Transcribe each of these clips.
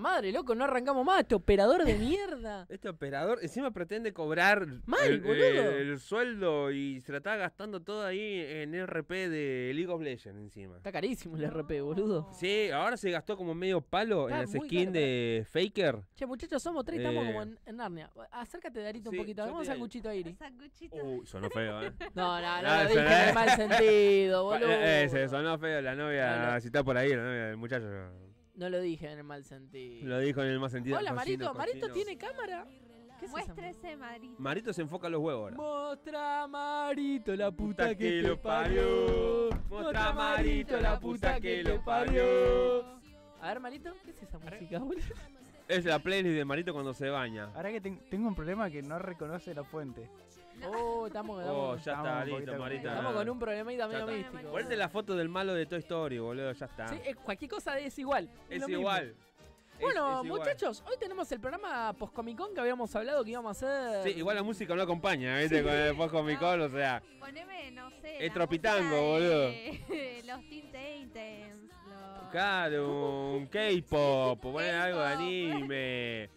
madre, loco, no arrancamos más, este operador de mierda. Este operador encima pretende cobrar Mal, el, sueldo y se la está gastando todo ahí en RP de League of Legends encima. Está carísimo el RP, boludo. Sí, ahora se gastó como medio palo en las skins skin de Faker. Che, muchachos, somos tres, estamos eh, como en, Narnia. Acércate, Darito, Sí, un poquito. Vamos sacuchito a Cuchito Iri. Sacuchito. Uy, sonó feo, ¿eh? No, no, no, ah, no. dije en mal sentido, boludo. Eh, se sonó feo la novia, si está por ahí, la novia del muchacho. No lo dije en el mal sentido. Lo dijo en el mal sentido. Hola, Marito. Marito tiene cámara. ¿Qué Muéstrese, Marito. Marito se enfoca a los huevos ahora. Mostra, Marito, la puta, que, lo parió. Mostra, Marito, la puta que lo parió. A ver, Marito, ¿qué es esa música, Es la playlist de Marito cuando se baña. Ahora que tengo un problema que no reconoce la fuente. Oh, estamos, oh, ya está, listo, Marita. Estamos con un problemita medio místico. Ponete la foto del malo de Toy Story, boludo, ya está. Sí, cualquier cosa es igual. Es, igual. Bueno, muchachos, hoy tenemos el programa post que habíamos hablado que íbamos a hacer. Sí, igual la música no acompaña, ¿viste? Con el post o sea. Poneme, no sé. Es tropitango, boludo. los Teen Claro, un K-pop, poner algo de anime.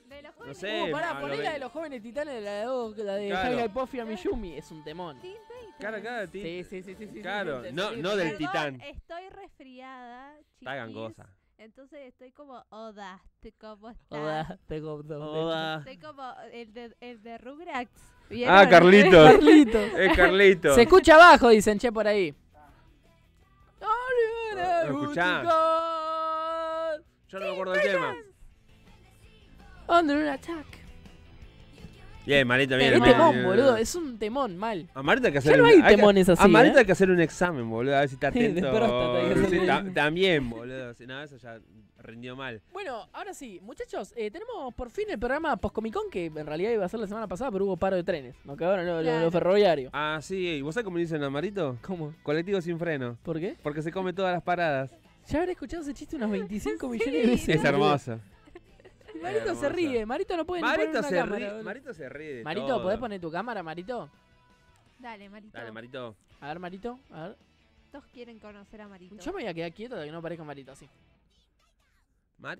No sé, uh, para la de los jóvenes titanes, la de, la de Claro. a es un temón. Claro, claro, Sí, sí, sí, sí. sí, Claro, no, no del titán. Estoy resfriada, Está Entonces estoy como Oda, estoy como está. te Estoy como el de, el de Rugrats. Ah, Carlitos. Carlito. Es Carlito. Se escucha abajo, dicen, che, por ahí. Ah, lo Yo no me acuerdo el tema. Under attack. Bien, Marita, bien. Es temón, boludo. Es un temón, mal. A Marita hay que hacer. un, examen, boludo. A ver si está atento. Sí, también, boludo. Si nada, eso ya rindió mal. Bueno, ahora sí, muchachos, eh, tenemos por fin el programa Postcomicón que en realidad iba a ser la semana pasada, pero hubo paro de trenes. Nos quedaron los, claro. ferroviario. Ah, sí. ¿Y vos sabés cómo dicen a Marito? ¿Cómo? Colectivo sin freno. ¿Por qué? Porque se come todas las paradas. Ya habré escuchado ese chiste unas 25 millones de veces. Es hermoso. Marito se ríe, Marito no puede ni poner una cámara, Marito se ríe Marito, ¿podés poner tu cámara, Marito? Dale, Marito. Dale, Marito. A ver, Marito, a ver. Todos quieren conocer a Marito. Yo me voy a quedar quieto de que no parezca Marito así.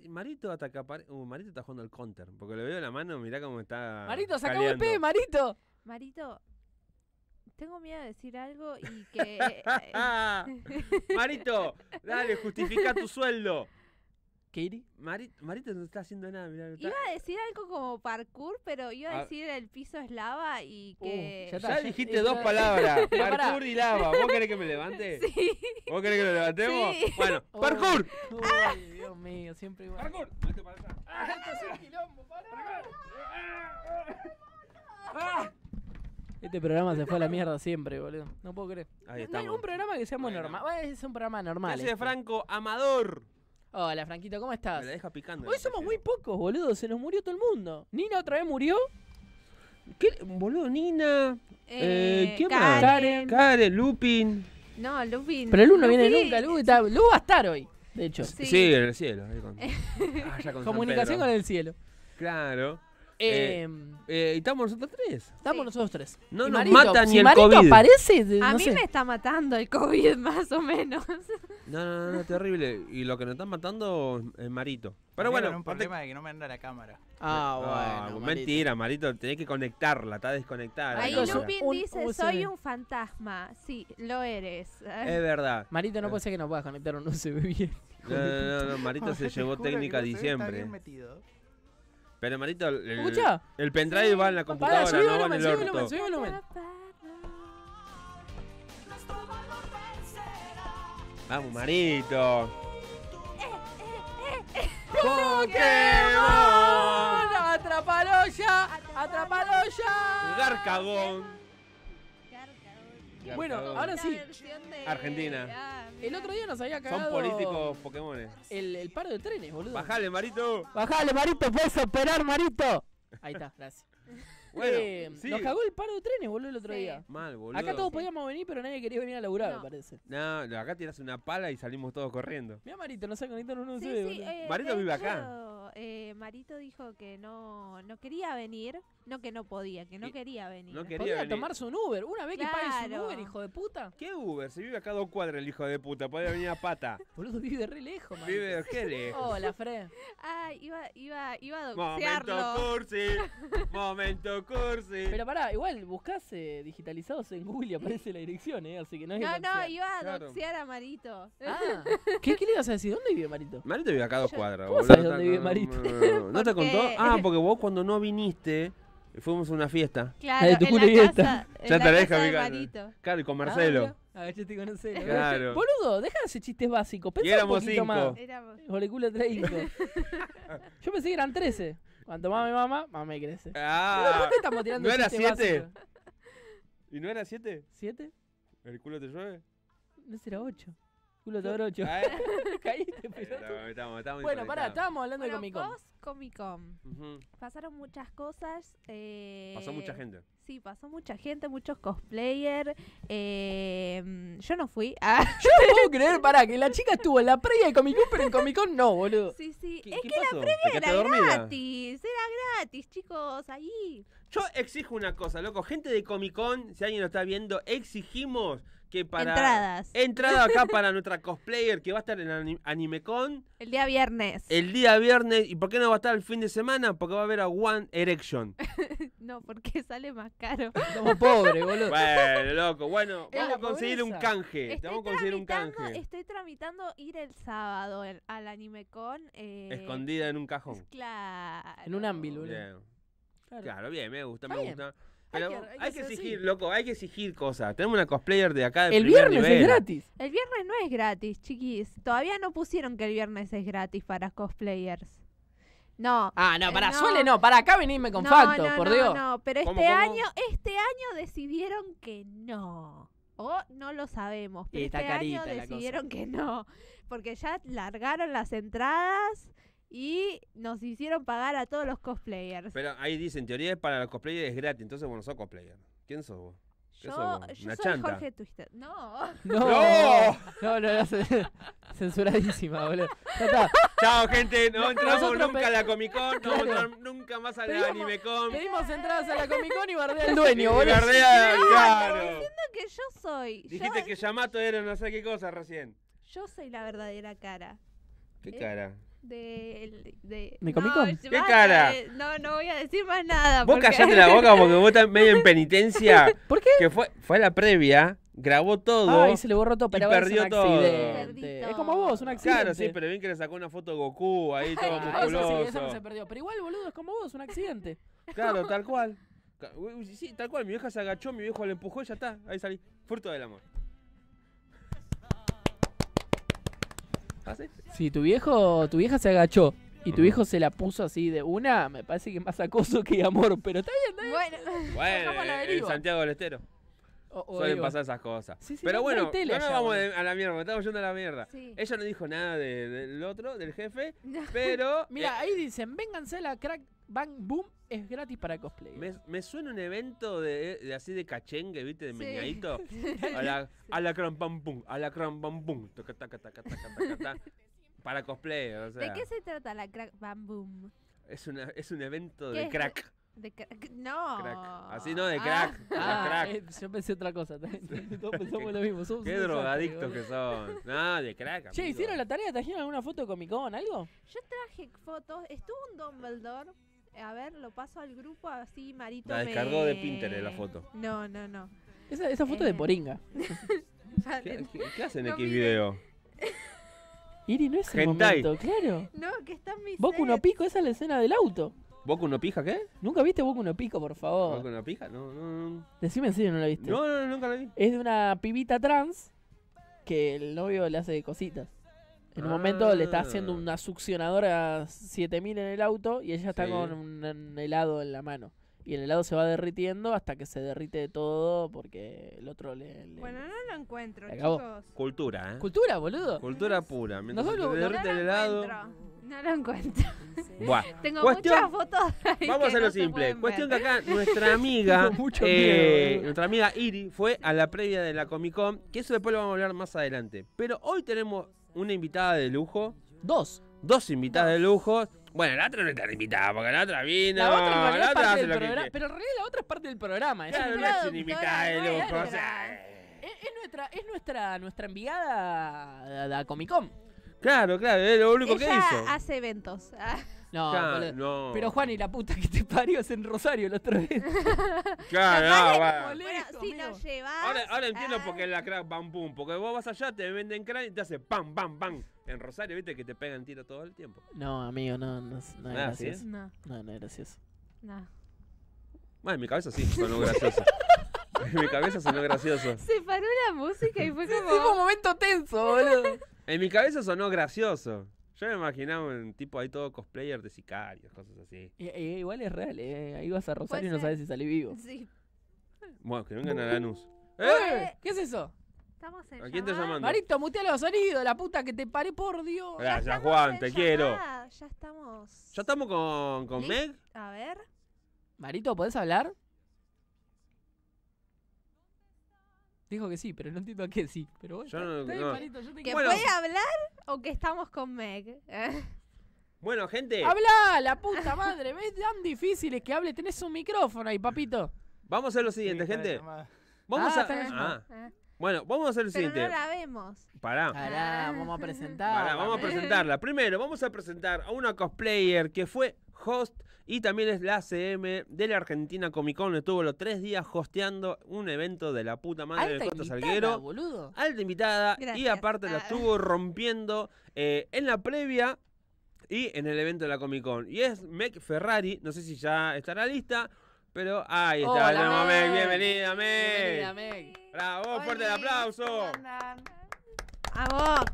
Marito ataca. Uh, Marito está jugando al counter. Porque le veo la mano, mirá cómo está. Marito, saca el P, Marito. Marito, tengo miedo de decir algo y que. Eh, eh. Marito, dale, justifica tu sueldo. Katie. Marit, Marit no está haciendo nada. Mirá, Iba a decir algo como parkour, pero iba a, ah. decir el piso es lava y uh, que. ya, dijiste dos palabras: parkour y lava. ¿Vos querés que me levante? Sí. ¿Vos querés que lo levantemos? Bueno, parkour. ay Dios mío, siempre igual. Parkour. para ah, es quilombo, Este programa se fue a la mierda siempre, boludo. No puedo creer. un programa que seamos bueno. normal. es un programa normal. de Franco Amador. Hola, Franquito, ¿cómo estás? Me la deja picando. Hoy somos muy pocos, boludo. Se nos murió todo el mundo. Nina otra vez murió. ¿Qué? Boludo, Nina. Eh, eh ¿Qué más? Karen. Karen, Lupin. No, Lupin. Pero Lupin no viene nunca. Lupin, está, va a estar hoy, de hecho. Sí, en el cielo. Ah, Comunicación con el cielo. Claro. Eh, em, eh, y estamos nosotros tres. Estamos nosotros tres. No nos Marito, mata ni el Marito aparece, A mí me está matando el COVID, más o menos. No, no, no, terrible. Y lo que nos está matando es Marito. Pero bueno, un problema de que no me anda la cámara. Ah, ah bueno. mentira, Marito, tenés que conectarla, está desconectada. Ahí Lupin dice, soy un fantasma. Sí, lo eres. Es verdad. Marito, no eh. puede ser que no puedas conectar un ve bien. No, no, no, Marito se llevó técnica a diciembre. Pero, Marito, el, el, pendrive va en la computadora, Para, no volumen, va en el orto. Volumen, Vamos, Marito. ¡Oh, ¡Pokémon! ¡Atrapalo ya! ¡Atrapalo ya! ¡Garcagón! bueno, ahora sí. Argentina. el otro día nos había cagado. Son políticos Pokémon. El, el paro de trenes, boludo. Bajale, Marito. Bajale, Marito. Puedes operar, Marito. Ahí está, gracias. Nos cagó el paro de trenes, boludo, el otro día. Mal, boludo. Acá todos podíamos venir, pero nadie quería venir a laburar, me parece. No, acá tirás una pala y salimos todos corriendo. Mira, Marito, no sé conectado uno sí, eh, de Marito vive acá. Eh, Marito dijo que no, no quería venir. No, que no podía, que no quería venir. No quería podía tomarse un Uber. Una vez que pague su Uber, hijo de puta. ¿Qué Uber? Se vive acá a dos cuadras el hijo de puta. Podía venir a pata. boludo, vive re lejos, Marito. Vive re lejos. Hola, Fred. Ah, iba, iba, iba a doxearlo. Momento cursi. Momento pero pará, igual buscás eh, digitalizados en Google y aparece la dirección, ¿eh? Así que no es No, no, iba a Claro. a Marito. Ah, ¿qué, ¿qué le ibas a decir? ¿Dónde vive Marito? Marito vive acá a dos cuadras. ¿Cómo sabes dónde vive Marito? No, te contó? Ah, porque vos cuando no viniste, fuimos a una fiesta. Claro, ah, tu casa, Ya te la deja Claro, y con ah, Marcelo. a ver yo te conozco Claro. Boludo, deja ese chiste chistes Y éramos un poquito cinco. más. Éramos. Molecula 30. Yo pensé que eran 13. Cuanto más mi mamá, más me crece. Ah, no era siete? ¿7? siete siete el culo te llueve? No será ocho. Culo Caíste, eh, Estamos, bueno, pará, estábamos hablando de Comic Con. Comic Con. Pasaron muchas cosas. Eh, pasó mucha gente. Sí, pasó mucha gente, muchos cosplayers. Em, yo no fui. Yo no puedo creer, pará, que la chica estuvo en la previa de Comic Con, pero en Comic Con no, boludo. Sí, sí. es que la previa era gratis. Era gratis, chicos, ahí. Yo exijo una cosa, loco. Gente de Comic Con, si alguien lo está viendo, exigimos que para. Entradas. Entrada acá para nuestra cosplayer que va a estar en AnimeCon. El día viernes. El día viernes. ¿Y por qué no va a estar el fin de semana? Porque va a haber a One Erection. no, porque sale más caro. Como pobre, boludo. Bueno, loco. Bueno, vamos a conseguir un canje. Estoy vamos a conseguir un canje. Estoy tramitando ir el sábado al AnimeCon. Eh... Escondida en un cajón. En un ámbito Claro. bien, me gusta, me gusta hay que, exigir, loco, hay que exigir cosas. Tenemos una cosplayer de acá El viernes es gratis. El viernes no es gratis, chiquis. Todavía no pusieron que el viernes es gratis para cosplayers. No. Ah, no, para eh, Suele no, para acá venirme con no, por Dios. No, pero este año, este año decidieron que no. O no lo sabemos, este año decidieron que no, porque ya largaron las entradas y nos hicieron pagar a todos los cosplayers. Pero ahí dicen, teoría es para los cosplayers es gratis, entonces bueno, sos cosplayer. ¿Quién sos vos? yo, soy Jorge Twister. No. No. No, no, censuradísima, boludo. Chao, gente. No entramos Nosotros nunca a la Comic Con. nunca más a la pedimos, Anime Con. Pedimos entradas a la Comic Con y bardea el dueño, boludo. Bardea, claro. diciendo que yo soy. Dijiste que Yamato era no sé qué cosa recién. Yo soy la verdadera cara. ¿Qué eh, cara? de, ¿Me comí no, ¿Qué cara? no, no voy a decir más nada. Vos callaste la boca porque vos estás medio en penitencia. ¿Por qué? Que fue, fue la previa, grabó todo. y se le borró todo, pero perdió todo. Es como vos, un accidente. Claro, sí, pero bien que le sacó una foto de Goku ahí todo musculoso. Eso, sí, eso no se perdió. Pero igual, boludo, es como vos, un accidente. Claro, tal cual. Sí, tal cual, mi vieja se agachó, mi viejo le empujó y ya está. Ahí salí. fruto del amor. Si tu viejo, tu vieja se agachó y tu viejo se la puso así de una, me parece que más acoso que amor, pero está bien, está Bueno, bueno en Santiago del Estero. Suelen pasar esas cosas. pero bueno, no nos vamos a la mierda, me estamos yendo a la mierda. Ella no dijo nada del otro, del jefe, pero... Mira, eh, ahí dicen, vénganse a la crack Bang Boom es gratis para cosplay. Me, suena un evento de, así de cachengue, ¿viste? De sí. A la, pum, a la cram pum. para cosplay, o sea. ¿De qué se trata la crack bam boom? Es, una, es un evento de crack. No. Así no, de crack. Ah. Ah, eh, yo pensé otra cosa. Todos pensamos lo mismo. qué drogadictos que son. No, de crack. Che, ¿hicieron la tarea? ¿Trajeron alguna foto de Comic Con, algo? Yo traje fotos. Estuvo un Dumbledore eh, a ver, lo paso al grupo así Marito. La descargó de Pinterest la foto. No, no, no. Esa, esa foto es de Poringa. Eh, ¿Qué, hacen aquí en video? Iri, no es el momento, claro. No, que está en mi Boku pico, esa es la escena del auto. ¿Boku no pija qué? ¿Nunca viste Boku no pico, por favor? ¿Boku no pija? No, no, no. Decime en serio, no la viste. No, no, no, nunca la vi. Es de una pibita trans que el novio le hace cositas. En un momento le está haciendo ah. una succionadora 7000 en el auto y ella está con un, helado en la mano. Y el helado se va derritiendo hasta que se derrite todo porque el otro le. bueno, no lo encuentro, chicos. Cultura, ¿eh? Cultura, boludo. Cultura pura. no, Encuentro. No lo encuentro. Tengo muchas fotos. Ahí vamos a hacerlo simple. Cuestión que acá nuestra amiga, eh, nuestra amiga Iri, fue a la previa de la Comic Con, que eso después lo vamos a hablar más adelante. Pero hoy tenemos una invitada de lujo. Dos. Dos invitadas de lujo. Bueno, la otra no está invitada, porque la otra vino. La otra, lo que Pero en realidad la otra es parte del programa. Claro, no es una invitada de lujo. o sea, es, nuestra, es nuestra, nuestra enviada a, Comic Con. Claro, claro, es lo único que hizo. hace eventos. Ah. No, no. Pero Juan y la puta que te parió es en Rosario la otra vez. claro, no, ahora, ahora, entiendo por qué la crack bam pum. Porque vos vas allá, te venden crack y te hace pam, pam, pam. En Rosario, viste que te pegan tiro todo el tiempo. No, amigo, no, no, no gracioso. No. no, no gracioso. No. Bueno, en mi cabeza sí, sonó gracioso. en mi cabeza sonó gracioso. Se paró la música y fue como. fue un momento tenso, boludo. En mi cabeza sonó gracioso. Yo me imaginaba un tipo ahí todo cosplayer de sicarios, cosas así. Eh, eh, igual es real, eh. ahí vas a Rosario y no sabes si salí vivo. Sí. Bueno, que vengan a Lanús. Eh. ¡Eh! ¿Qué es eso? Estamos en ¿A quién te llamando? Marito, mutea los sonidos, la puta que te paré, por Dios. ya Juan, te quiero. Ya estamos. ¿Ya estamos con, con Meg? A ver. Marito, ¿podés hablar? Dijo que sí, pero no entiendo a qué sí. Pero bueno, Yo ¿Que puede hablar o que estamos con Meg? Bueno, gente, Habla, la puta madre. ¿Ves tan difíciles que hable? Tenés un micrófono ahí, papito. vamos a hacer lo siguiente, gente. Vamos ah, a. Bueno, vamos a hacer el siguiente. no la vemos. Pará. Pará, ah. vamos a presentarla Pará, vamos a presentarla. Primero, vamos a presentar a una cosplayer que fue host y también es la CM de la Argentina Comic Con. Estuvo los tres días hosteando un evento de la puta madre de Costa invitada, Boludo. Alta invitada. Y aparte la ah. estuvo rompiendo eh, en la previa y en el evento de la Comic Con. Y es Meg Ferrari. No sé si ya estará lista, pero ahí está. Bienvenida, Meg. Bienvenida, Meg. ¡Bravo! ¡Fuerte el aplauso! vos!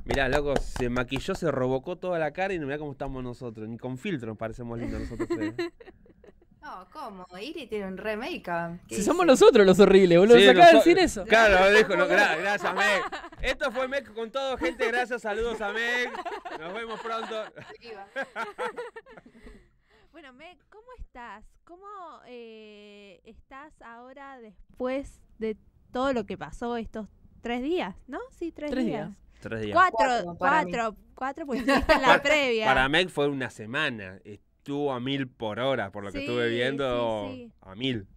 Mirá, loco, se maquilló, se robocó toda la cara y no mirá cómo estamos nosotros. Ni con filtro nos parecemos lindos nosotros. No, ¿cómo? Iri tiene un remake. Si somos nosotros los horribles, boludo. Sí, acaba de decir eso. Claro, dejo, no, gracias, Meg. Esto fue Meg con todo, gente. Gracias, saludos a Meg. Nos vemos pronto. bueno, Meg, ¿cómo estás? ¿Cómo eh, estás ahora después de todo lo que pasó estos tres días, ¿no? Sí, tres, días. Tres días. Cuatro, cuatro, cuatro, pues la previa. Para Meg fue una semana, estuvo a mil por hora, por lo que estuve viendo, a mil.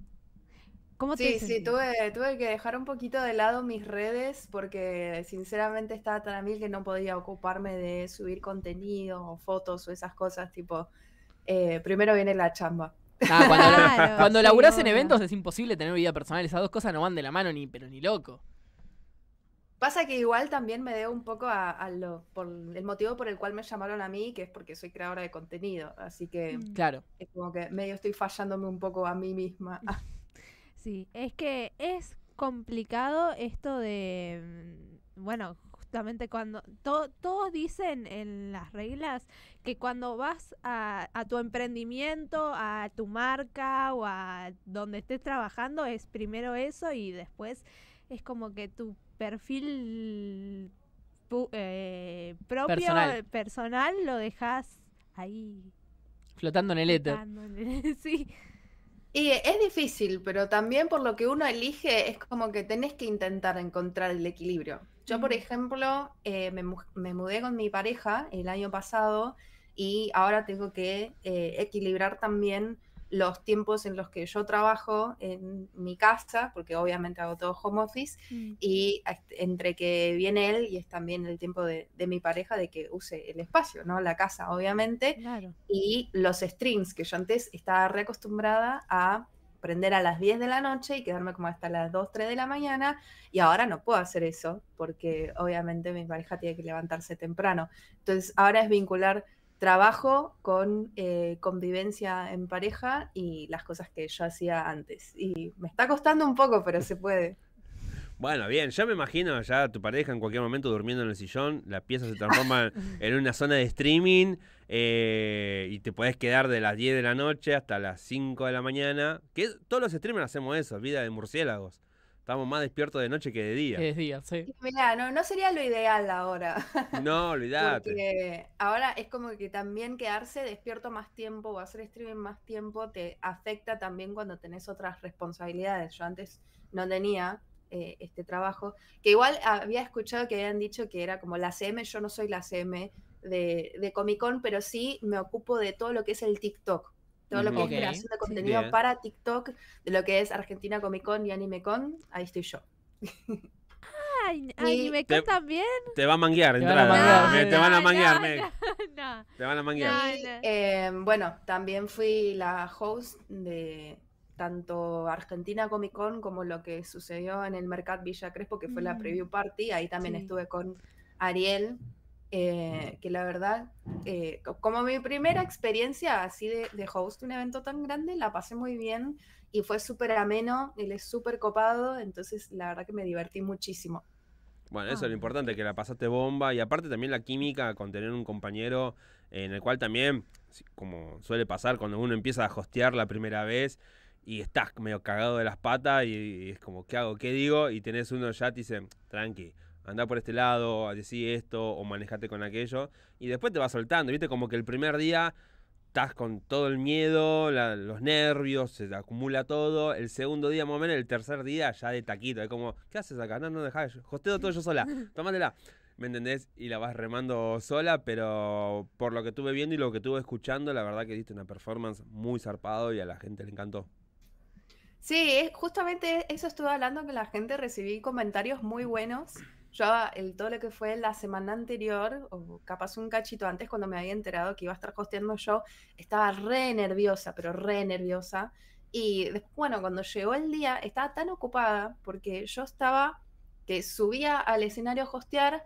¿Cómo sí, sí, tuve, que dejar un poquito de lado mis redes porque sinceramente estaba tan a mil que no podía ocuparme de subir contenido o fotos o esas cosas, tipo, eh, primero viene la chamba. Ah, cuando, laburas en eventos es imposible tener vida personal. Esas dos cosas no van de la mano, ni pero ni loco. Pasa que igual también me debo un poco a, lo, por el motivo por el cual me llamaron a mí, que es porque soy creadora de contenido. Así que mm. claro. es como que medio estoy fallándome un poco a mí misma. Sí, es que es complicado esto de, mm, bueno, cuando todos dicen en las reglas que cuando vas a, tu emprendimiento, a tu marca o a donde estés trabajando es primero eso y después es como que tu perfil eh, propio personal. lo dejas ahí flotando en el éter. Y es difícil, pero también por lo que uno elige es como que tenés que intentar encontrar el equilibrio. Yo, por ejemplo, eh, me, mudé con mi pareja el año pasado y ahora tengo que eh, equilibrar también los tiempos en los que yo trabajo en mi casa, porque obviamente hago todo home office, mm. y este, entre que viene él y es también el tiempo de, mi pareja de que use el espacio, ¿no? La casa, obviamente, y los streams, que yo antes estaba reacostumbrada a aprender a las 10 de la noche y quedarme como hasta las 2, 3 de la mañana. Y ahora no puedo hacer eso porque obviamente mi pareja tiene que levantarse temprano. Entonces ahora es vincular trabajo con eh, convivencia en pareja y las cosas que yo hacía antes. Y me está costando un poco, pero se puede. Bueno, bien, ya me imagino ya tu pareja en cualquier momento durmiendo en el sillón, la pieza se transforma en una zona de streaming eh, y te podés quedar de las 10 de la noche hasta las 5 de la mañana. Que todos los streamers hacemos eso, vida de murciélagos. Estamos más despiertos de noche que de día. de día, sí. Mira, no, sería lo ideal ahora. No, olvidate. ahora es como que también quedarse despierto más tiempo o hacer streaming más tiempo te afecta también cuando tenés otras responsabilidades. Yo antes no tenía, eh, este trabajo, que igual había escuchado que habían dicho que era como la CM, yo no soy la CM de, Comic Con, pero sí me ocupo de todo lo que es el TikTok, todo lo que es creación de contenido para TikTok, de lo que es Argentina Comic Con y Anime Con, ahí estoy yo. Ay, anime Con también. Te van a manguear, Te, van a manguear, Te van a manguear. bueno, también fui la host de tanto Argentina Comic Con como lo que sucedió en el Mercat Villa Crespo, que fue la mm. preview party, ahí también estuve con Ariel, eh, que la verdad, eh, como mi primera experiencia así de, host un evento tan grande, la pasé muy bien y fue súper ameno, él es súper copado, entonces la verdad que me divertí muchísimo. Bueno, eso es lo ah. importante, que la pasaste bomba y aparte también la química con tener un compañero en el cual también, como suele pasar cuando uno empieza a hostear la primera vez, y estás medio cagado de las patas y, es como, ¿qué hago? ¿Qué digo? Y tenés uno ya te dicen, tranqui, anda por este lado, decí esto o manejate con aquello. Y después te vas soltando, ¿viste? Como que el primer día estás con todo el miedo, los nervios, se acumula todo. El segundo día, más o menos, el tercer día ya de taquito. Es como, ¿qué haces acá? No, no, dejá, hosteo todo yo sola, la ¿Me entendés? Y la vas remando sola, pero por lo que estuve viendo y lo que estuve escuchando, la verdad que diste una performance muy zarpado y a la gente le encantó. Sí, justamente eso estuve hablando que la gente, recibí comentarios muy buenos. Yo ah, el, todo lo que fue la semana anterior, o capaz un cachito antes, cuando me había enterado que iba a estar hosteando yo, estaba re nerviosa, pero re nerviosa. Y bueno, cuando llegó el día, estaba tan ocupada porque yo estaba, que subía al escenario a hostear,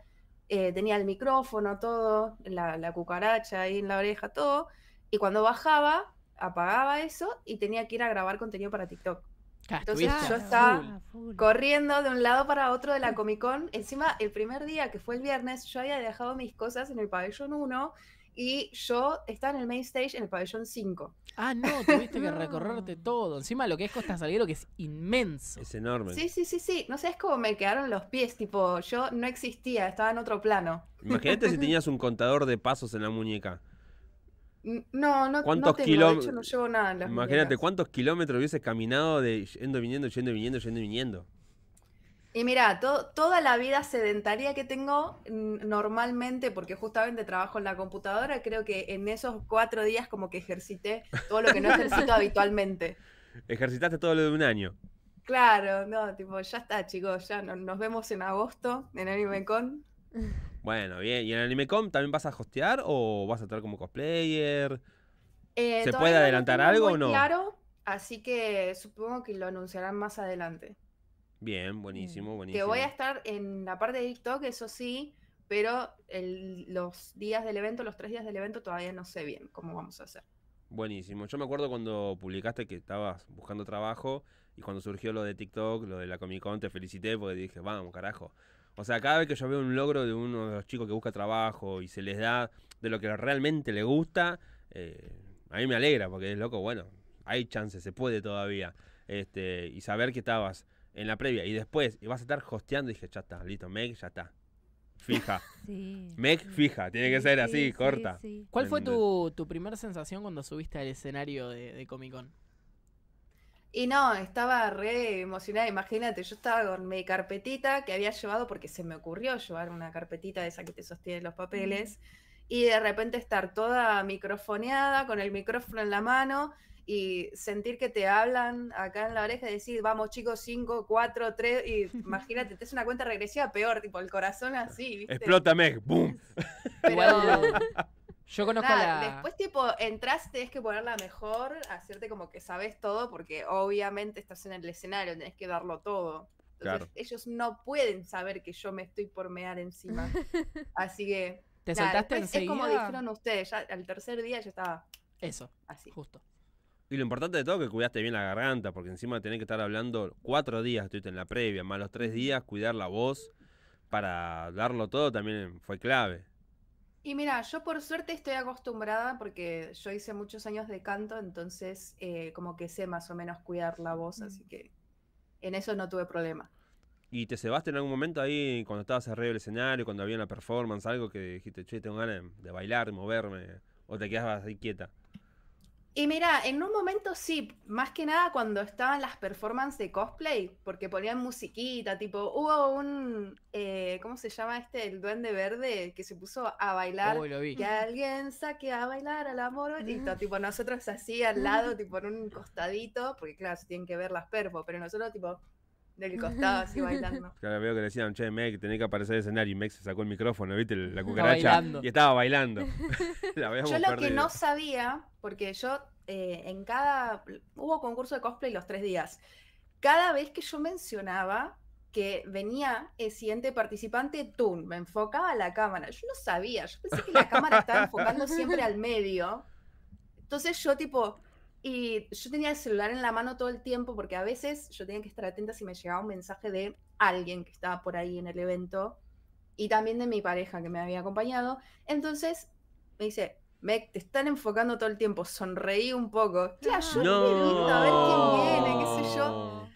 eh, tenía el micrófono, todo, la, la cucaracha ahí en la oreja, todo. Y cuando bajaba, apagaba eso y tenía que ir a grabar contenido para TikTok. Entonces yo estaba corriendo de un lado para otro de la Comic Con. Encima, el primer día que fue el viernes, yo había dejado mis cosas en el pabellón 1 y yo estaba en el main stage en el pabellón 5. Ah, no, tuviste que recorrerte todo. Encima lo que es Costa Salguero, que es inmenso. Es enorme. Sí, sí, sí, sí. No sé, es como me quedaron los pies, tipo, yo no existía, estaba en otro plano. Imagínate si tenías un contador de pasos en la muñeca. No, no, ¿Cuántos tengo, de hecho, no llevo nada Imagínate, ¿cuántos kilómetros hubieses caminado de yendo, viniendo, yendo, viniendo, yendo, viniendo? Y mira, toda la vida sedentaria que tengo normalmente, porque justamente trabajo en la computadora, creo que en esos cuatro días como que ejercité todo lo que no ejercito habitualmente. Ejercitaste todo lo de un año. Claro, no, tipo, ya está, chicos, ya nos vemos en agosto en AnimeCon. Bueno, bien. ¿Y en AnimeCom también vas a hostear o vas a estar como cosplayer? Eh, ¿Se puede adelantar algo o no? Claro, así que supongo que lo anunciarán más adelante. Bien, buenísimo, mm, buenísimo. Que voy a estar en la parte de TikTok, eso sí, pero los días del evento, los tres días del evento, todavía no sé bien cómo vamos a hacer. Buenísimo. Yo me acuerdo cuando publicaste que estabas buscando trabajo y cuando surgió lo de TikTok, lo de la Comic Con, te felicité porque dije, vamos, carajo o sea, cada vez que yo veo un logro de uno de los chicos que busca trabajo y se les da de lo que realmente le gusta, eh, a mí me alegra porque es loco, bueno, hay chances, se puede todavía. Este, y saber que estabas en la previa y después y vas a estar hosteando, y dije, ya está, listo, Meg, ya está. Fija. Sí. Meg, fija, tiene que ser así, corta. ¿Cuál fue tu, tu primera sensación cuando subiste al escenario de, de Comic Con? Y no, estaba re emocionada, imagínate, yo estaba con mi carpetita que había llevado porque se me ocurrió llevar una carpetita de esa que te sostiene los papeles y de repente estar toda microfoneada con el micrófono en la mano y sentir que te hablan acá en la oreja y decir, vamos chicos, cinco cuatro tres imagínate, te es una cuenta regresiva peor, tipo el corazón así, ¿viste? Explótame, ¡boom! Yo conozco la. Después, tipo, entraste, tenés que ponerla mejor, hacerte como que sabes todo, porque obviamente estás en el escenario, tenés que darlo todo. Entonces, ellos no pueden saber que yo me estoy por mear encima. Así que. ¿Te soltaste enseguida? Es como dijeron ustedes, ya al tercer día ya estaba. Eso. Así. Justo. Y lo importante de todo es que cuidaste bien la garganta, porque encima tenés que estar hablando cuatro días, estuviste en la previa, más los tres días, cuidar la voz para darlo todo también fue clave. Y mira, yo por suerte estoy acostumbrada porque yo hice muchos años de canto, entonces eh, como que sé más o menos cuidar la voz, así mm. que en eso no tuve problema. ¿Y te cebaste en algún momento ahí cuando estabas arriba del escenario, cuando había una performance, algo que dijiste, che, tengo ganas de bailar, moverme, o te quedabas ahí quieta? Y mira, en un momento sí, más que nada cuando estaban las performances de cosplay, porque ponían musiquita, tipo, hubo un, eh, ¿cómo se llama este? El duende verde que se puso a bailar. Que alguien saque a bailar al amor. Y mm. tipo, nosotros así al mm. lado, tipo, en un costadito, porque claro, se tienen que ver las perfos, pero nosotros tipo, del costado así bailando. Claro, veo que le decían, che, Meg, tenés que aparecer el escenario. Y Meg se sacó el micrófono, ¿viste? La cucaracha. Y estaba bailando. la yo lo que no sabía, porque yo eh, en cada. Hubo concurso de cosplay los tres días. Cada vez que yo mencionaba que venía el siguiente participante, Tun, me enfocaba a la cámara. Yo no sabía, yo pensé que la cámara estaba enfocando siempre al medio. Entonces yo, tipo, y yo tenía el celular en la mano todo el tiempo porque a veces yo tenía que estar atenta si me llegaba un mensaje de alguien que estaba por ahí en el evento y también de mi pareja que me había acompañado. Entonces me dice, me te están enfocando todo el tiempo, sonreí un poco. Claro, a ver quién viene, qué sé yo.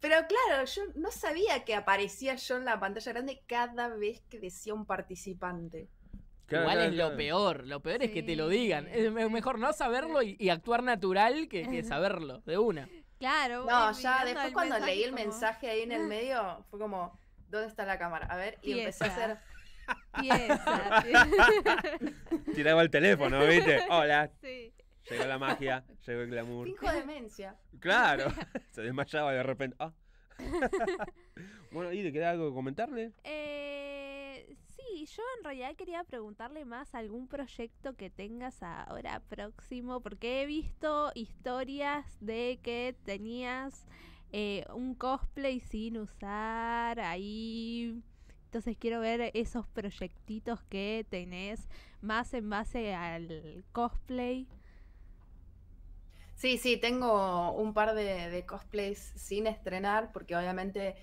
Pero claro, yo no sabía que aparecía yo en la pantalla grande cada vez que decía un participante. Igual es lo peor, lo peor es que te lo digan. Es mejor no saberlo y, actuar natural que, saberlo, de una. Claro. No, ya después cuando leí el mensaje ahí en el medio, fue como, ¿dónde está la cámara? A ver, y empecé a hacer... Pieza, Tiraba el teléfono, ¿viste? Hola. Llegó la magia, llegó el glamour. de demencia. Claro. Se desmayaba de repente. Ah. bueno, ¿y te queda algo que comentarle? Eh yo en realidad quería preguntarle más algún proyecto que tengas ahora próximo, porque he visto historias de que tenías eh, un cosplay sin usar ahí. Entonces quiero ver esos proyectitos que tenés más en base al cosplay. Sí, sí, tengo un par de, de cosplays sin estrenar, porque obviamente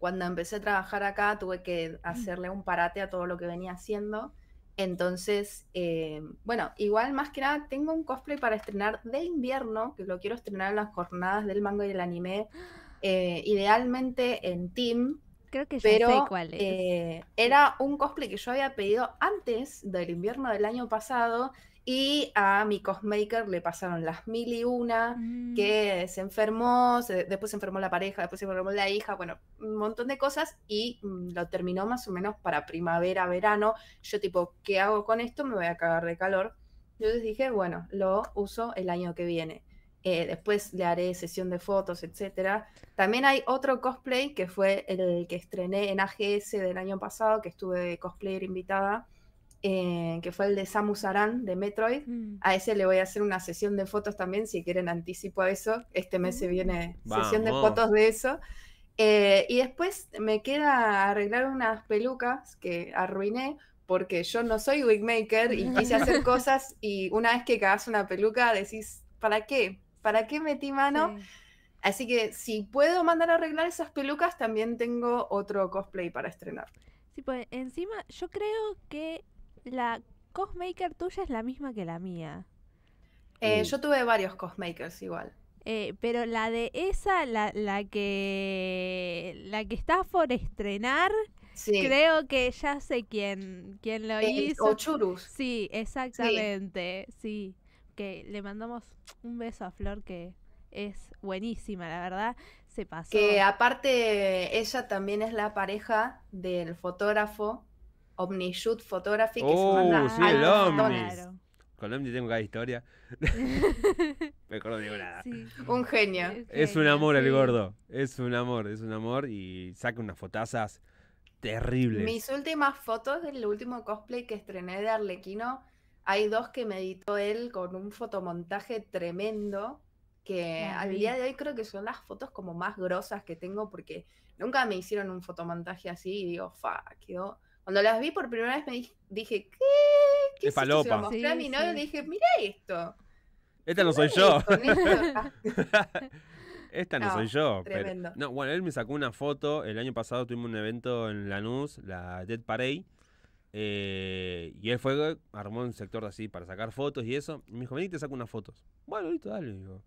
cuando empecé a trabajar acá tuve que mm. hacerle un parate a todo lo que venía haciendo. Entonces, eh, bueno, igual más que nada tengo un cosplay para estrenar de invierno, que lo quiero estrenar en las jornadas del manga y del anime, eh, idealmente en Team. Creo que pero, sé cuál es. Eh, era un cosplay que yo había pedido antes del invierno del año pasado y a mi cosmaker le pasaron las mil y una, mm. que se enfermó, después se enfermó la pareja, después se enfermó la hija, bueno, un montón de cosas y mm, lo terminó más o menos para primavera, verano. Yo tipo, ¿qué hago con esto? Me voy a cagar de calor. Yo les dije, bueno, lo uso el año que viene. Eh, después le haré sesión de fotos, etc. También hay otro cosplay que fue el que estrené en AGS del año pasado, que estuve de cosplayer invitada eh, que fue el de Samus Aran de Metroid. Mm. A ese le voy a hacer una sesión de fotos también, si quieren anticipo a eso. Este mes se viene mm. sesión de fotos de eso. Eh, y después me queda arreglar unas pelucas que arruiné porque yo no soy wigmaker y quise hacer cosas y una vez que cagas una peluca decís, ¿para qué? ¿Para qué metí mano? Así que si puedo mandar a arreglar esas pelucas, también tengo otro cosplay para estrenar. Sí, pues encima yo creo que la cosmaker tuya es la misma que la mía. Eh, yo tuve varios cosmakers igual. Eh, pero la de esa, la, que la que está por estrenar, creo que ya sé quién, quién lo eh, hizo. Ochurus. Sí, exactamente, sí. Que le mandamos un beso a Flor que es buenísima, la verdad. Se pasó. Que aparte ella también es la pareja del fotógrafo Omnishoot Photography que se oh, sí, el Con Omni tengo cada historia. Me acuerdo de nada. Sí. Un genio. Es un amor el gordo. Es un amor, es un amor. Y saca unas fotazas terribles. Mis últimas fotos del último cosplay que estrené de Arlequino, hay dos que me editó él con un fotomontaje tremendo que al día de hoy creo que son las fotos como más grosas que tengo porque nunca me hicieron un fotomontaje así y digo, fa, quedó cuando las vi por primera vez me dije, ¿qué? ¿Qué Se mostré a mi novio y dije, mira esto. Esta no soy yo. Esta no, soy yo. no, bueno, él me sacó una foto. El año pasado tuvimos un evento en Lanús, la Dead Parade. Eh, y él fue, armó un sector así para sacar fotos y eso. Y me dijo, vení, te saco unas fotos. Bueno, listo, dale. Digo.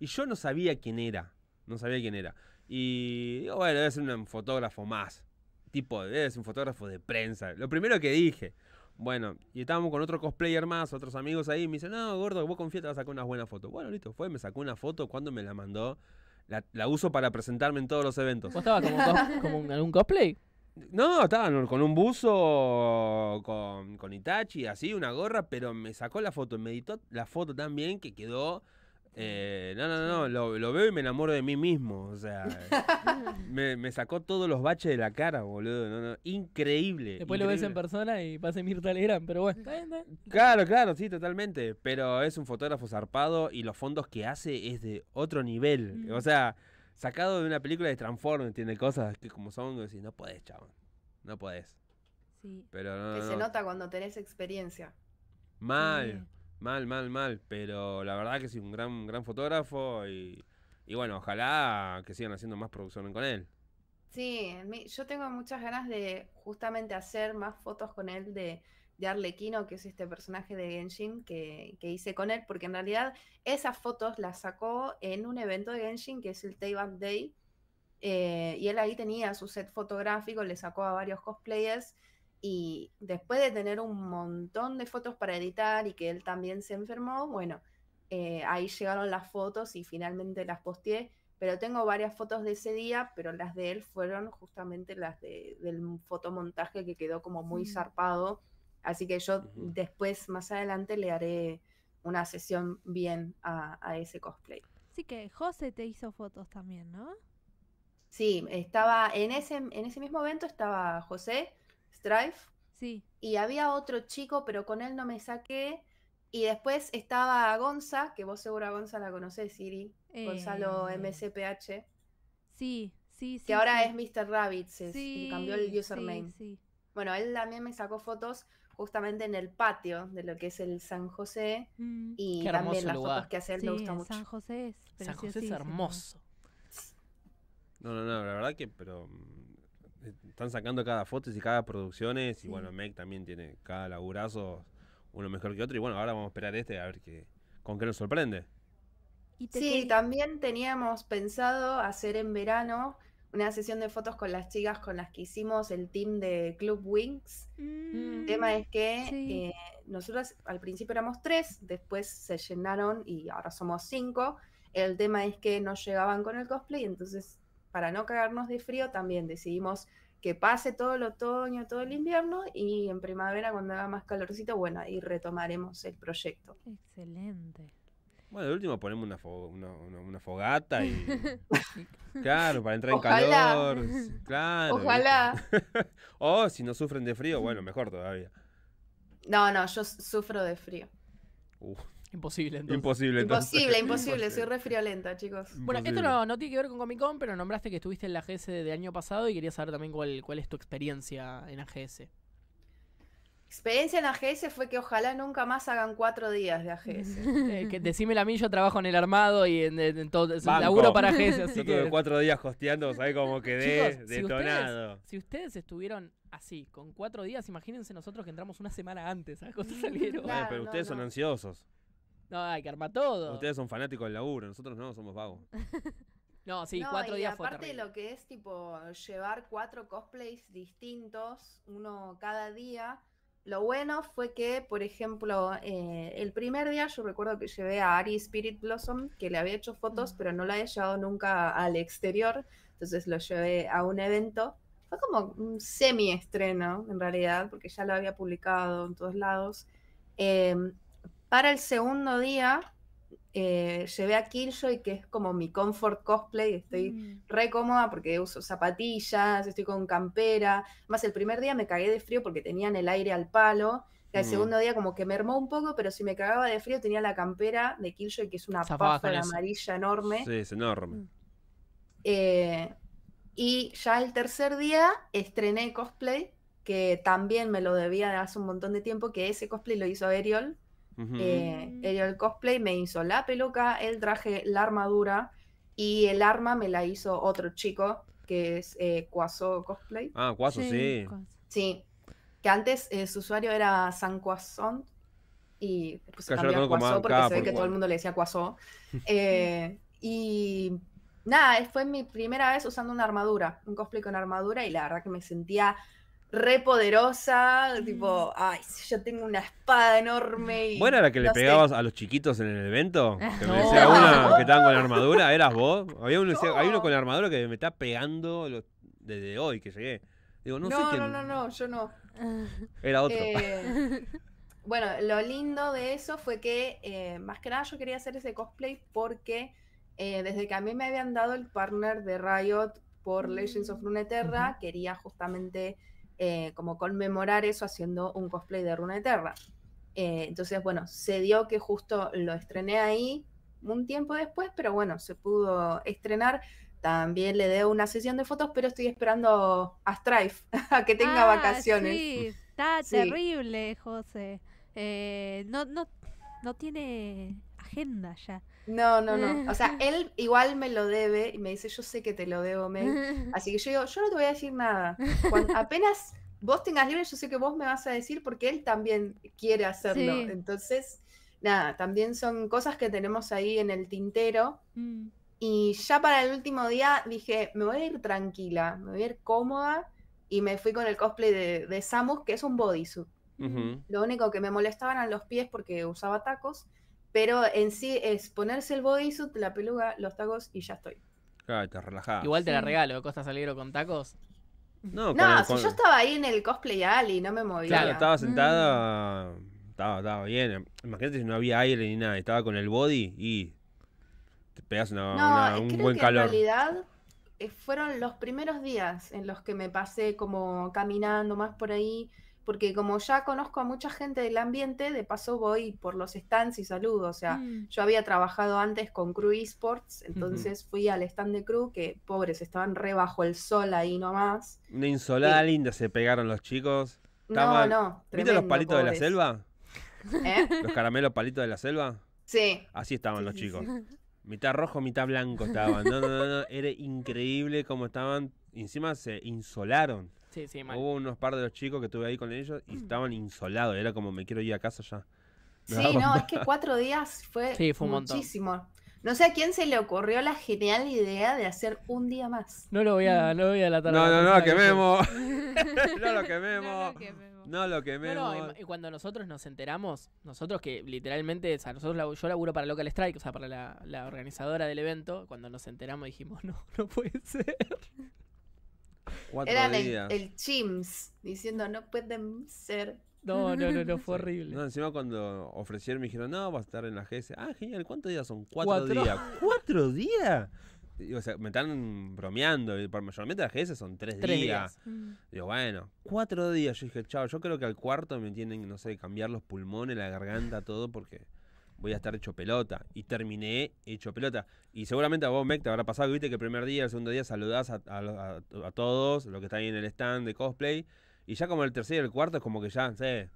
Y yo no sabía quién era. No sabía quién era. Y digo, bueno, debe ser un fotógrafo más tipo, es un fotógrafo de prensa. Lo primero que dije. Bueno, y estábamos con otro cosplayer más, otros amigos ahí. me dice, no, gordo, vos confía, te vas a sacar unas buenas fotos. Bueno, listo, fue, me sacó una foto cuando me la mandó. La, uso para presentarme en todos los eventos. ¿Vos estabas como, como en algún cosplay? No, estaba con un buzo, con, con Itachi, así, una gorra, pero me sacó la foto, me editó la foto tan bien que quedó eh, no, no, no, lo, veo y me enamoro de mí mismo. O sea, me, sacó todos los baches de la cara, boludo. increíble. Después lo ves en persona y pasa Mirta Telegram, pero bueno. Claro, claro, sí, totalmente. Pero es un fotógrafo zarpado y los fondos que hace es de otro nivel. Mm. O sea, sacado de una película de Transformers, tiene cosas que como son, no podés, chabón. No podés. Sí. Pero que se nota cuando tenés experiencia. Mal, Mal, mal, mal. Pero la verdad que sí, un gran, gran fotógrafo y, bueno, ojalá que sigan haciendo más producción con él. Sí, yo tengo muchas ganas de justamente hacer más fotos con él de, de Arlequino, que es este personaje de Genshin que, hice con él, porque en realidad esas fotos las sacó en un evento de Genshin que es el Tayback Day. Eh, y él ahí tenía su set fotográfico, le sacó a varios cosplayers y después de tener un montón de fotos para editar y que él también se enfermó, bueno, eh, ahí llegaron las fotos y finalmente las posteé. Pero tengo varias fotos de ese día, pero las de él fueron justamente las del fotomontaje que quedó como muy zarpado. Así que yo después, más adelante, le haré una sesión bien a, ese cosplay. así que José te hizo fotos también, ¿no? Sí, estaba en ese, en ese mismo evento estaba José, Drive, Sí. Y había otro chico, pero con él no me saqué. Y después estaba Gonza, que vos seguro a Gonza la conocés, Siri. Gonzalo MCPH. Eh. Sí, sí, sí. Que ahora es Mr. Rabbits, Y cambió el username. Sí, bueno, él también me sacó fotos justamente en el patio de lo que es el San José. Mm. Y también las fotos que hace él gusta mucho. San José es, San José es hermoso. No, no, no, la verdad que, pero mm, están sacando cada fotos y cada producciones. Y bueno, Meg también tiene cada laburazo, uno mejor que otro. Y bueno, ahora vamos a esperar este a ver qué, con qué nos sorprende. sí, también teníamos pensado hacer en verano una sesión de fotos con las chicas con las que hicimos el team de Club Wings. Mm. el tema es que eh, nosotros al principio éramos tres, después se llenaron y ahora somos cinco. El tema es que no llegaban con el cosplay, entonces para no cagarnos de frío, también decidimos que pase todo el otoño, todo el invierno y en primavera cuando haga más calorcito, bueno, ahí retomaremos el proyecto. Excelente. Bueno, el último ponemos una, fogata y... claro, para entrar en calor. Claro. Ojalá. o si no sufren de frío, bueno, mejor todavía. No, no, yo sufro de frío. Uf. Imposible, entonces. Imposible, Imposible, imposible. Soy re friolenta, chicos. Bueno, esto no, tiene que ver con Comic Con, pero nombraste que estuviste en la AGS del año pasado y quería saber también cuál, cuál es tu experiencia en AGS. Experiencia en AGS fue que ojalá nunca más hagan cuatro días de AGS. Eh, que decime a mí, yo trabajo en el armado y en, todo. Laburo para AGS. Así cuatro días hosteando, ¿sabes cómo quedé? detonado. Si ustedes, estuvieron así, con cuatro días, imagínense nosotros que entramos una semana antes, ¿sabes? salieron. Eh, pero ustedes son ansiosos. No, hay que armar todo. Ustedes son fanáticos del laburo, nosotros no, somos vagos. no, sí, cuatro y días aparte de lo que es tipo llevar cuatro cosplays distintos, uno cada día. Lo bueno fue que, por ejemplo, eh, el primer día yo recuerdo que llevé a Ari Spirit Blossom, que le había hecho fotos, mm. pero no la había llevado nunca al exterior, entonces lo llevé a un evento. Fue como un semi-estreno, en realidad, porque ya lo había publicado en todos lados. Em, para el segundo día eh, llevé a Killjoy, que es como mi comfort cosplay, estoy mm. re cómoda porque uso zapatillas, estoy con campera. Más el primer día me cagué de frío porque tenían el aire al palo. El mm. segundo día como que mermó un poco, pero si me cagaba de frío tenía la campera de Killjoy, que es una pájara amarilla enorme. Sí, es enorme. Mm. Eh, y ya el tercer día estrené cosplay, que también me lo debía hace un montón de tiempo, que ese cosplay lo hizo Ariel, eh, el cosplay me hizo la peluca, el traje, la armadura y el arma me la hizo otro chico que es eh, Cosplay. Ah, Cuaso sí. Sí, que antes eh, su usuario era San Quasón y después se cambió porque se ve que todo el mundo le decía Quaso. Eh, y nada, fue mi primera vez usando una armadura, un cosplay con armadura y la verdad que me sentía re poderosa, mm. tipo, ay, yo tengo una espada enorme. Y, era la que le pegabas a los chiquitos en el evento? Que me decía una que estaban con la armadura, ¿eras vos? Había uno, hay uno con la armadura que me está pegando desde hoy que llegué. no, no, no, no, yo no. Era otro. Eh, bueno, lo lindo de eso fue que, eh, más que nada, yo quería hacer ese cosplay porque eh, desde que a mí me habían dado el partner de Riot por Legends of Runeterra, quería justamente eh, como conmemorar eso haciendo un cosplay de Runeterra. Eh, entonces, bueno, se dio que justo lo estrené ahí un tiempo después, pero bueno, se pudo estrenar. También le dé una sesión de fotos, pero estoy esperando a Strife, a que tenga ah, vacaciones. Sí, está terrible, José. Eh, no tiene agenda ya. No, no, no. O sea, él igual me lo debe y me dice, yo sé que te lo debo, Mel. Así que yo digo, yo no te voy a decir nada. apenas vos tengas libre, yo sé que vos me vas a decir porque él también quiere hacerlo. Entonces, nada, también son cosas que tenemos ahí en el tintero. Mm. Y ya para el último día dije, me voy a ir tranquila, me voy a ir cómoda. Y me fui con el cosplay de, Samus, que es un bodysuit. Lo único que me molestaban eran los pies porque usaba tacos. Pero en sí es ponerse el bodysuit, la peluga, los tacos y ya estoy. Claro, te relajás. Igual te la regalo, Costa Salguero con tacos. No, no si yo estaba ahí en el cosplay y no me movía. Claro, estaba mm. sentada, estaba, estaba, bien. Imagínate si no había aire ni nada, estaba con el body y te pegas una, un buen que calor. En realidad eh, fueron los primeros días en los que me pasé como caminando más por ahí porque como ya conozco a mucha gente del ambiente, de paso voy por los stands y saludo. O sea, mm. yo había trabajado antes con Crew Esports, entonces fui al stand de Crew, que pobres, estaban re bajo el sol ahí nomás. Una insolada linda se pegaron los chicos. No, no. ¿Viste los palitos de la selva? ¿Eh? ¿Los caramelos palitos de la selva? Sí. Así estaban los chicos. Mitad rojo, mitad blanco estaban. No, no, no, no. Era increíble cómo estaban. Encima se insolaron. Hubo unos par de los chicos que estuve ahí con ellos y estaban insolados. Era como, me quiero ir a casa ya. sí, no, es que cuatro días fue, muchísimo. no sé a quién se le ocurrió la genial idea de hacer un día más. No lo voy a, no lo voy a latar. No, no, no, quememos. no lo quememos. No lo quememos. No lo quememos. y, cuando nosotros nos enteramos, nosotros que literalmente, o sea, nosotros yo laburo para Local Strike, o sea, para la, la organizadora del evento, cuando nos enteramos dijimos, no, no puede ser. Cuatro el, el Chims diciendo no pueden ser no, no, no, fue horrible. No, encima cuando ofrecieron me dijeron, no, va a estar en la GS. Ah, genial, ¿cuántos días son? Cuatro, días. ¿Cuatro días? o sea, me están bromeando. Mayormente la GS son tres, días. días. Mm. Digo, bueno, cuatro días. Yo dije, chao, yo creo que al cuarto me tienen, no sé, cambiar los pulmones, la garganta, todo, porque voy a estar hecho pelota. Y terminé hecho pelota. Y seguramente a vos, Mec, te habrá pasado, viste que el primer día, el segundo día saludás a, todos, los que están ahí en el stand de cosplay. Y ya como el tercer y el cuarto es como que ya, sé,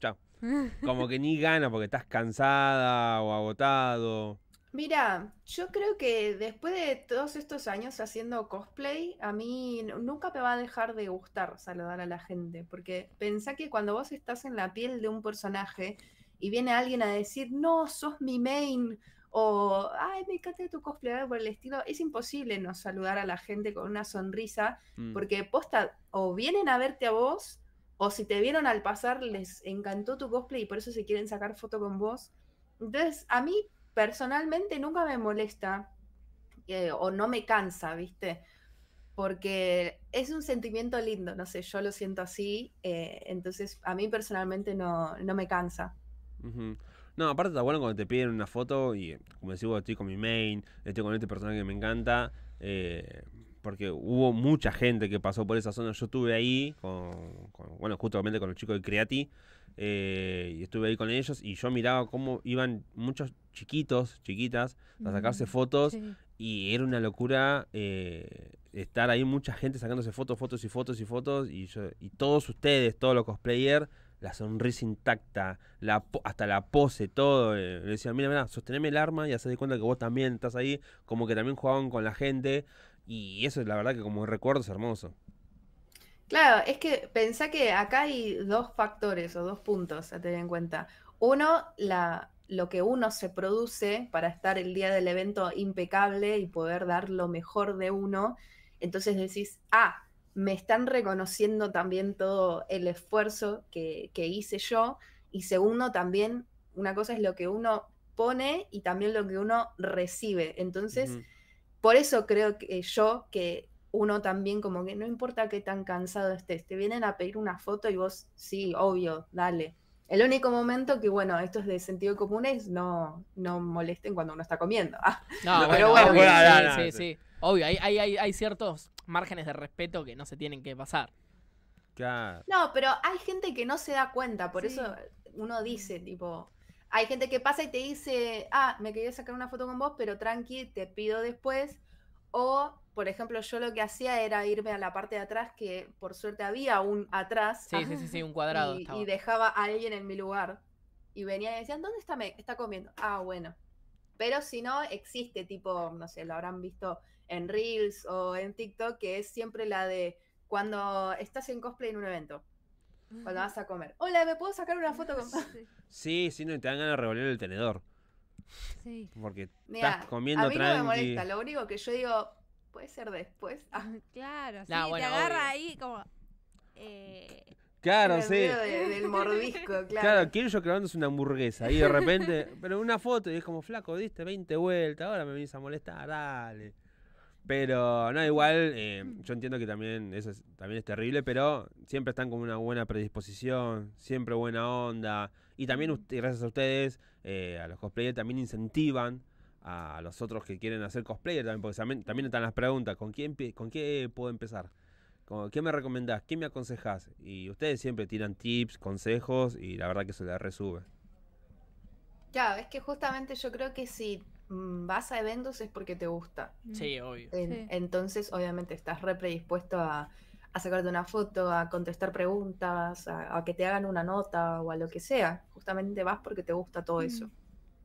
chao. Como que ni gana porque estás cansada o agotado. Mira, yo creo que después de todos estos años haciendo cosplay, a mí nunca me va a dejar de gustar saludar a la gente, porque pensá que cuando vos estás en la piel de un personaje, y viene alguien a decir, no, sos mi main, o, ay, me encanta tu cosplay, por el estilo, es imposible no saludar a la gente con una sonrisa, mm. porque posta, o vienen a verte a vos, o si te vieron al pasar, les encantó tu cosplay y por eso se quieren sacar foto con vos. Entonces, a mí personalmente nunca me molesta eh, o no me cansa, ¿viste? Porque es un sentimiento lindo, no sé, yo lo siento así, eh, entonces a mí personalmente no, no me cansa. No, aparte está bueno cuando te piden una foto y, como decís vos, estoy con mi main, estoy con este personaje que me encanta. Eh, porque hubo mucha gente que pasó por esa zona. Yo estuve ahí, bueno, justamente con los chicos de Creati. Eh, y estuve ahí con ellos y yo miraba cómo iban muchos chiquitos, chiquitas, a sacarse fotos y era una locura eh, estar ahí mucha gente sacándose fotos, fotos y fotos y fotos y, yo, y todos ustedes, todos los cosplayers la sonrisa intacta, la, hasta la pose, todo. Eh, le decían, mira, mira, sosteneme el arma y se de cuenta que vos también estás ahí, como que también jugaban con la gente. Y eso es la verdad que como recuerdo es hermoso. Claro, es que pensá que acá hay dos factores o dos puntos a tener en cuenta. Uno, la, lo que uno se produce para estar el día del evento impecable y poder dar lo mejor de uno. Entonces decís, ah, me están reconociendo también todo el esfuerzo que, hice yo. Y segundo, también una cosa es lo que uno pone y también lo que uno recibe. Entonces, por eso creo que yo que uno también como que no importa qué tan cansado estés, te vienen a pedir una foto y vos, sí, obvio, dale. El único momento que, bueno, esto es de sentido común es no, no molesten cuando uno está comiendo. no, pero bueno, sí, sí, Obvio, hay, hay, ciertos márgenes de respeto que no se tienen que pasar. No, pero hay gente que no se da cuenta, por eso uno dice, tipo, hay gente que pasa y te dice, ah, me quería sacar una foto con vos, pero tranqui, te pido después. O, por ejemplo, yo lo que hacía era irme a la parte de atrás, que por suerte había un atrás. Sí, sí, sí, un cuadrado. Y, dejaba a alguien en mi lugar. Y venía y decían, ¿dónde está? Me está comiendo. Ah, bueno. Pero si no, existe, tipo, no sé, lo habrán visto en Reels o en TikTok, que es siempre la de cuando estás en cosplay en un evento. Cuando vas a comer. Hola, ¿me puedo sacar una foto con Sí, sí, no te dan ganas de revolver el tenedor. Sí. Porque estás comiendo A mí no me molesta, lo único que yo digo, puede ser después. Claro, sí, te agarra ahí como. Eh, claro, sí. mordisco, claro. Claro, quiero yo mandes una hamburguesa y de repente, pero una foto y es como flaco, diste 20 vueltas, ahora me venís a molestar, dale. Pero no, igual, eh, yo entiendo que también eso es, también es terrible, pero siempre están con una buena predisposición, siempre buena onda. Y también, gracias a ustedes, eh, a los cosplayers también incentivan a los otros que quieren hacer cosplayer también, porque también, están las preguntas, ¿con quién con qué puedo empezar? ¿Con, ¿Qué me recomendás? ¿Qué me aconsejás? Y ustedes siempre tiran tips, consejos, y la verdad que se les resube. Ya, es que justamente yo creo que si Mm, vas a eventos es porque te gusta. Mm. Sí, obvio. Entonces, obviamente, estás re predispuesto a, sacarte una foto, a contestar preguntas, a, que te hagan una nota o a lo que sea. Justamente vas porque te gusta todo mm. eso.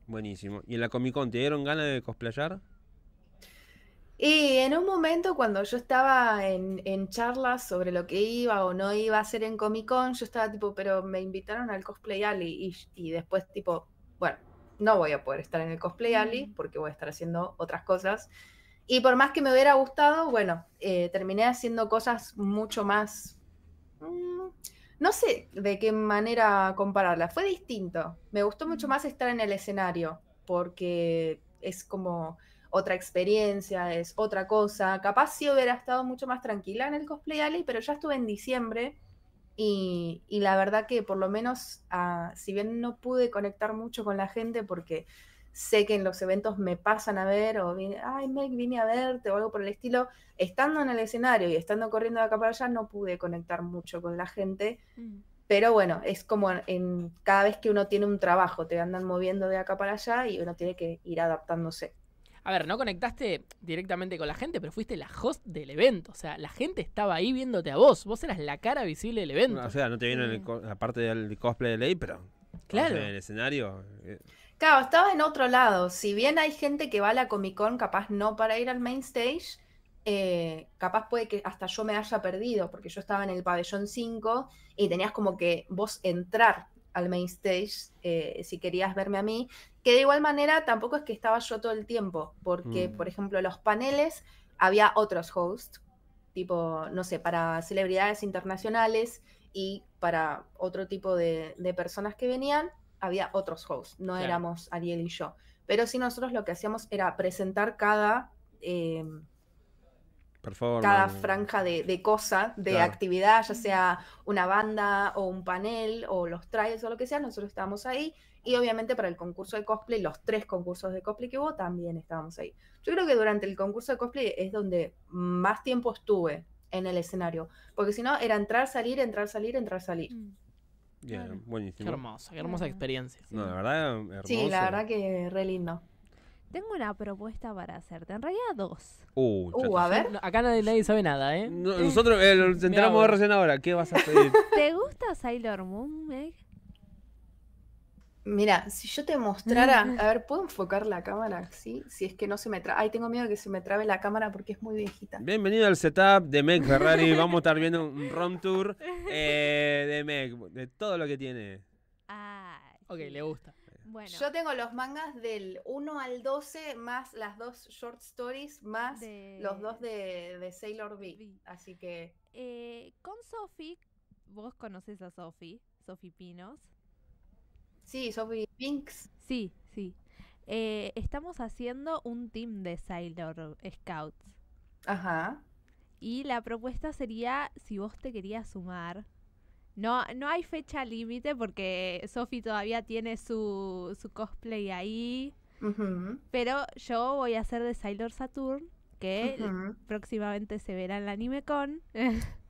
Buenísimo. ¿Y en la Comic Con te dieron ganas de cosplayar? Y en un momento cuando yo estaba en, charlas sobre lo que iba o no iba a hacer en Comic Con, yo estaba tipo, pero me invitaron al cosplay y, y después tipo, bueno, no voy a poder estar en el cosplay alley mm. porque voy a estar haciendo otras cosas. Y por más que me hubiera gustado, bueno, eh, terminé haciendo cosas mucho más... Mm, no sé de qué manera compararla, fue distinto. Me gustó mucho mm. más estar en el escenario porque es como otra experiencia, es otra cosa. Capaz sí hubiera estado mucho más tranquila en el cosplay alley, pero ya estuve en diciembre y, la verdad que por lo menos, ah, si bien no pude conectar mucho con la gente porque sé que en los eventos me pasan a ver o vine, ay Meg, vine a verte o algo por el estilo, estando en el escenario y estando corriendo de acá para allá no pude conectar mucho con la gente. Mm. Pero bueno, es como en cada vez que uno tiene un trabajo, te andan moviendo de acá para allá y uno tiene que ir adaptándose. A ver, no conectaste directamente con la gente, pero fuiste la host del evento. O sea, la gente estaba ahí viéndote a vos. Vos eras la cara visible del evento. o sea, no te vieron aparte la parte del cosplay de ley, pero. Claro. En el escenario. Eh. Claro, estabas en otro lado. Si bien hay gente que va a la Comic Con, capaz no para ir al main stage, eh, capaz puede que hasta yo me haya perdido, porque yo estaba en el pabellón 5 y tenías como que vos entrar al main stage eh, si querías verme a mí. Que de igual manera tampoco es que estaba yo todo el tiempo, porque, mm. por ejemplo, los paneles había otros hosts, tipo, no sé, para celebridades internacionales y para otro tipo de, personas que venían, había otros hosts, no éramos Ariel y yo. Pero sí nosotros lo que hacíamos era presentar cada... Eh, cada eh. franja de, de cosa, de actividad, ya sea una banda o un panel o los trials o lo que sea, nosotros estábamos ahí. Y obviamente para el concurso de cosplay, los tres concursos de cosplay que hubo, también estábamos ahí. Yo creo que durante el concurso de cosplay es donde más tiempo estuve en el escenario, porque si no era entrar, salir, entrar, salir, entrar, salir. Mm. buenísimo. Qué hermosa, qué hermosa mm. experiencia. No, la verdad, hermoso. Sí, la verdad que re lindo. Tengo una propuesta para hacerte, en realidad dos. Uh, uh a ver. acá nadie, sabe nada, ¿eh? nosotros eh, nos recién ahora. ¿Qué vas a pedir? ¿Te gusta Sailor Moon, Meg? Mira, si yo te mostrara, a ver, ¿puedo enfocar la cámara? Sí, si es que no se me trabe. Ay, tengo miedo de que se me trabe la cámara porque es muy viejita. Bienvenido al setup de Meg Ferrari. Vamos a estar viendo un rom tour eh, de Meg, de todo lo que tiene. Ah, ok, le gusta. Yo tengo los mangas del 1 al 12, más las dos short stories, más los dos de, Sailor B. Así que. Eh, con Sophie, vos conoces a Sophie, Sophie Pinos. Sí, Sophie Pinks. Sí, sí. Eh, estamos haciendo un team de Sailor Scouts. Ajá. Y la propuesta sería si vos te querías sumar no, hay fecha límite porque Sophie todavía tiene su, cosplay ahí. Pero yo voy a hacer de Sailor Saturn, que próximamente se verá en la Anime Con.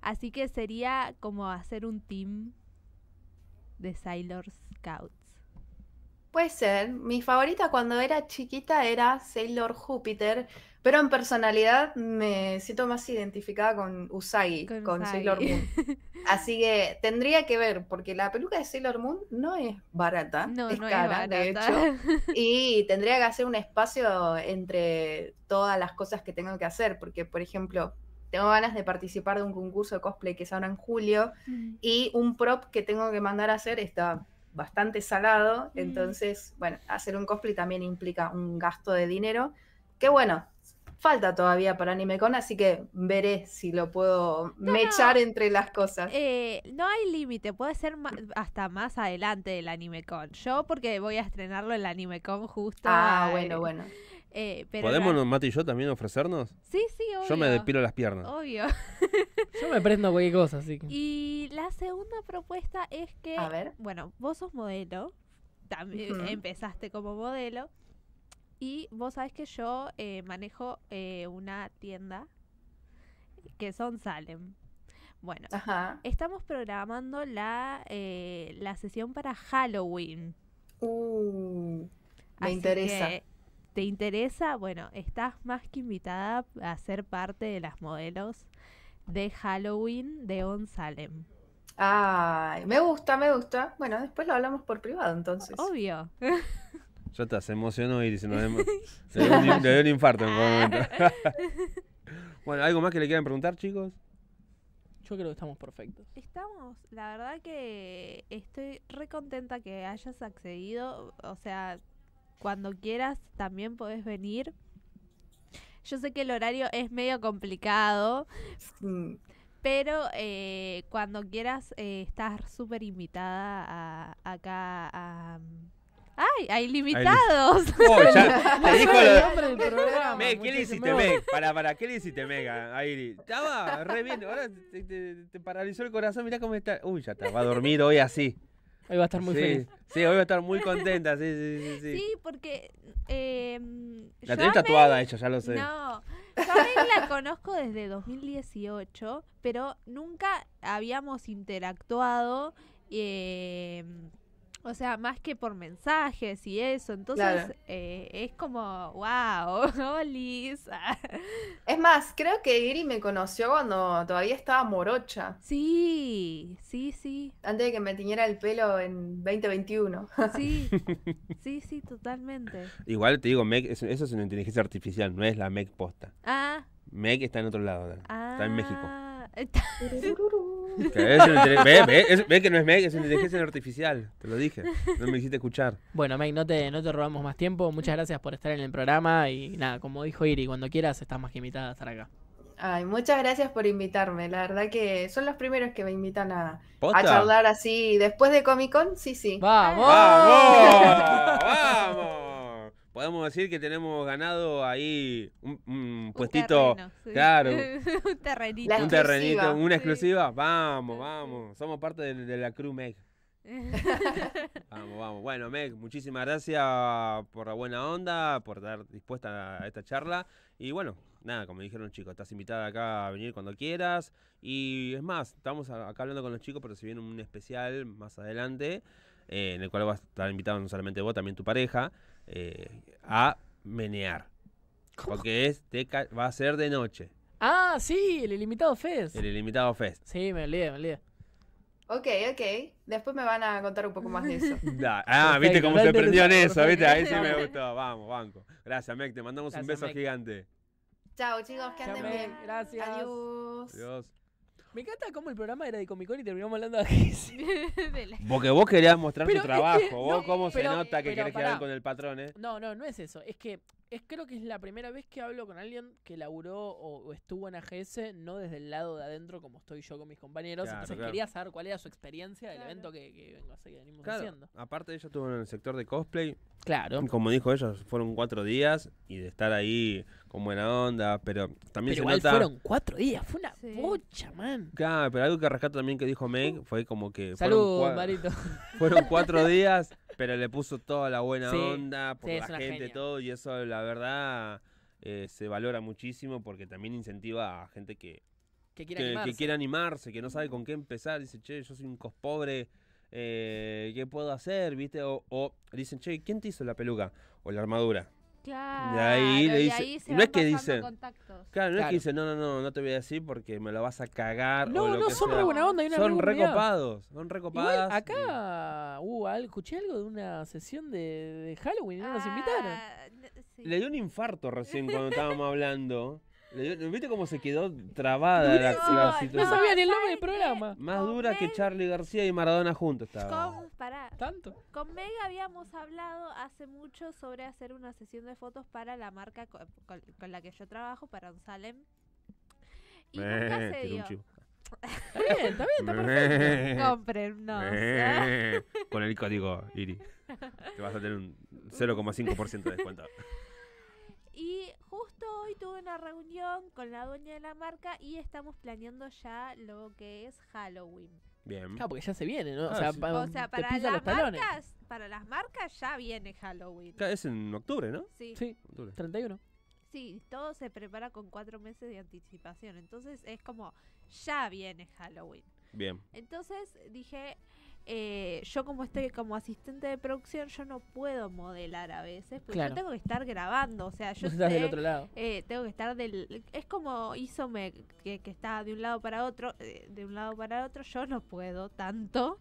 Así que sería como hacer un team de Sailor Scouts. Puede ser. Mi favorita cuando era chiquita era Sailor Júpiter, pero en personalidad me siento más identificada con Usagi, con, Sailor Moon. Así que tendría que ver, porque la peluca de Sailor Moon no es barata, no, es barata. de hecho. Y tendría que hacer un espacio entre todas las cosas que tengo que hacer, porque, por ejemplo, tengo ganas de participar de un concurso de cosplay que es ahora en julio, mm. y un prop que tengo que mandar a hacer está bastante salado, mm. entonces, bueno, hacer un cosplay también implica un gasto de dinero, que bueno, Falta todavía para AnimeCon, así que veré si lo puedo mechar entre las cosas. Eh, no hay límite, puede ser hasta más adelante del AnimeCon. Yo porque voy a estrenarlo en el AnimeCon justo. Ah, bueno, bueno. Eh, ¿Podemos, Mati y yo, también ofrecernos? Sí, sí, obvio. Yo me despiro las piernas. Obvio. yo me prendo cualquier cosa, así que... Y la segunda propuesta es que... A ver. Bueno, vos sos modelo. También empezaste como modelo. Y vos sabés que yo eh, manejo eh, una tienda que son Salem. Bueno, estamos programando la, eh, la sesión para Halloween. Uh, me interesa. ¿Te interesa? Bueno, estás más que invitada a ser parte de las modelos de Halloween de On Salem. Ay, me gusta, me gusta. Bueno, después lo hablamos por privado entonces. Obvio. Yo está, se emocionó y Se, le dio un infarto en un momento. bueno, ¿algo más que le quieran preguntar, chicos? Yo creo que estamos perfectos. Estamos, la verdad que estoy re contenta que hayas accedido. O sea, cuando quieras también podés venir. Yo sé que el horario es medio complicado, pero eh, cuando quieras eh, estás súper invitada acá a... ¡Ay, hay limitados! Oh, dijo programa, Meg, ¿qué le hiciste, Meg? Para, para, ¿qué le hiciste, Meg? Ahí estaba re bien. Ahora te, paralizó el corazón, mirá cómo está. Uy, ya está, va a dormir hoy así. Hoy va a estar muy feliz. Sí, hoy va a estar muy contenta, sí, sí, sí. Sí, sí porque... Em, la tenés tatuada ella, ya lo sé. No, yo la conozco desde 2018, pero nunca habíamos interactuado... Eh, o sea, más que por mensajes y eso. Entonces, eh, es como, wow, ¿no, Lisa. Es más, creo que Iri me conoció cuando todavía estaba morocha. Sí, sí, sí. Antes de que me tiñera el pelo en 2021. Sí, sí, sí, totalmente. Igual te digo, Meg, eso, es una inteligencia artificial, no es la Meg posta. Ah. Meg está en otro lado, está en México. Ah, ve, ve, que no es Meg, es inteligencia artificial. Te lo dije. No me hiciste escuchar. Bueno, Meg, no te, no te robamos más tiempo. Muchas gracias por estar en el programa. Y nada, como dijo Iri, cuando quieras estás más que invitada a estar acá. Ay, muchas gracias por invitarme. La verdad que son los primeros que me invitan a, a charlar así después de Comic Con. Sí, sí. ¡Vamos! ¡Vamos! ¡Vamos! podemos decir que tenemos ganado ahí un, puestito. Claro. un terrenito. una exclusiva. Vamos, vamos. Somos parte de, la crew Meg. vamos, vamos. Bueno, Meg, muchísimas gracias por la buena onda, por estar dispuesta a esta charla. Y bueno, nada, como dijeron chicos, estás invitada acá a venir cuando quieras. Y es más, estamos acá hablando con los chicos, pero si viene un especial más adelante. Eh, en el cual vas a estar invitado no solamente vos, también tu pareja, eh, a menear. Porque es va a ser de noche. Ah, sí, el ilimitado Fest. El ilimitado Fest. Sí, me olvidé, me olvidé. Ok, ok. Después me van a contar un poco más de eso. ah, viste cómo se prendió en eso, viste, ahí sí me gustó. Vamos, banco. Gracias, Mec, te mandamos un beso gigante. Chao, chicos, que anden bien. gracias. Adiós. Adiós. Me encanta cómo el programa era de Comic Con y terminamos hablando de Porque vos querías mostrar tu trabajo, vos cómo se nota que querés quedar con el patrón, ¿eh? No, no, no es eso. Es que es creo que es la primera vez que hablo con alguien que laburó o, estuvo en AGS, no desde el lado de adentro como estoy yo con mis compañeros. Entonces quería saber cuál era su experiencia del evento que, vengo a seguir venimos haciendo. Aparte ella estuvo en el sector de cosplay. Claro. Como dijo ella, fueron cuatro días y de estar ahí con buena onda, pero también se igual fueron cuatro días, fue una pocha, man. Claro, pero algo que rescato también que dijo Meg fue como que... Salud, fueron, Marito. fueron cuatro días pero le puso toda la buena onda por la gente, todo, y eso la verdad eh, se valora muchísimo porque también incentiva a gente que, que, quiere animarse. que, no sabe con qué empezar, dice, che, yo soy un cospobre. Eh, ¿Qué puedo hacer? ¿Viste? O, o dicen, che, ¿quién te hizo la peluca? O la armadura Claro. Y ahí le dice, no es que dice, claro, no es que dice, no, no, no, no te voy a decir porque me lo vas a cagar. No, no, son re buena onda. son recopados, son recopadas. acá, uh, escuché algo de una sesión de, de Halloween, no nos invitaron. Le dio un infarto recién cuando estábamos hablando. ¿Viste cómo se quedó trabada la, la, situación? No sabía ni el nombre del programa. Más dura que Charlie García y Maradona juntos estaba. pará. ¿Tanto? Con Meg habíamos hablado hace mucho sobre hacer una sesión de fotos para la marca con, la que yo trabajo, para Salem. Y nunca se dio. Está bien, está bien, está Con el código IRI. Te vas a tener un 0,5% de descuento. Y Justo hoy tuve una reunión con la dueña de la marca y estamos planeando ya lo que es Halloween. Bien. Claro, ah, porque ya se viene, ¿no? o, ah, sea, para, las marcas, ya viene Halloween. es en octubre, ¿no? Sí. Sí, octubre. 31. Sí, todo se prepara con cuatro meses de anticipación. Entonces es como, ya viene Halloween. Bien. Entonces dije, eh, yo como estoy como asistente de producción, yo no puedo modelar a veces, porque yo tengo que estar grabando, o sea, yo Estás del otro lado. Eh, tengo que estar del... Es como hizo que, que está de un lado para otro, eh, de un lado para otro, yo no puedo tanto.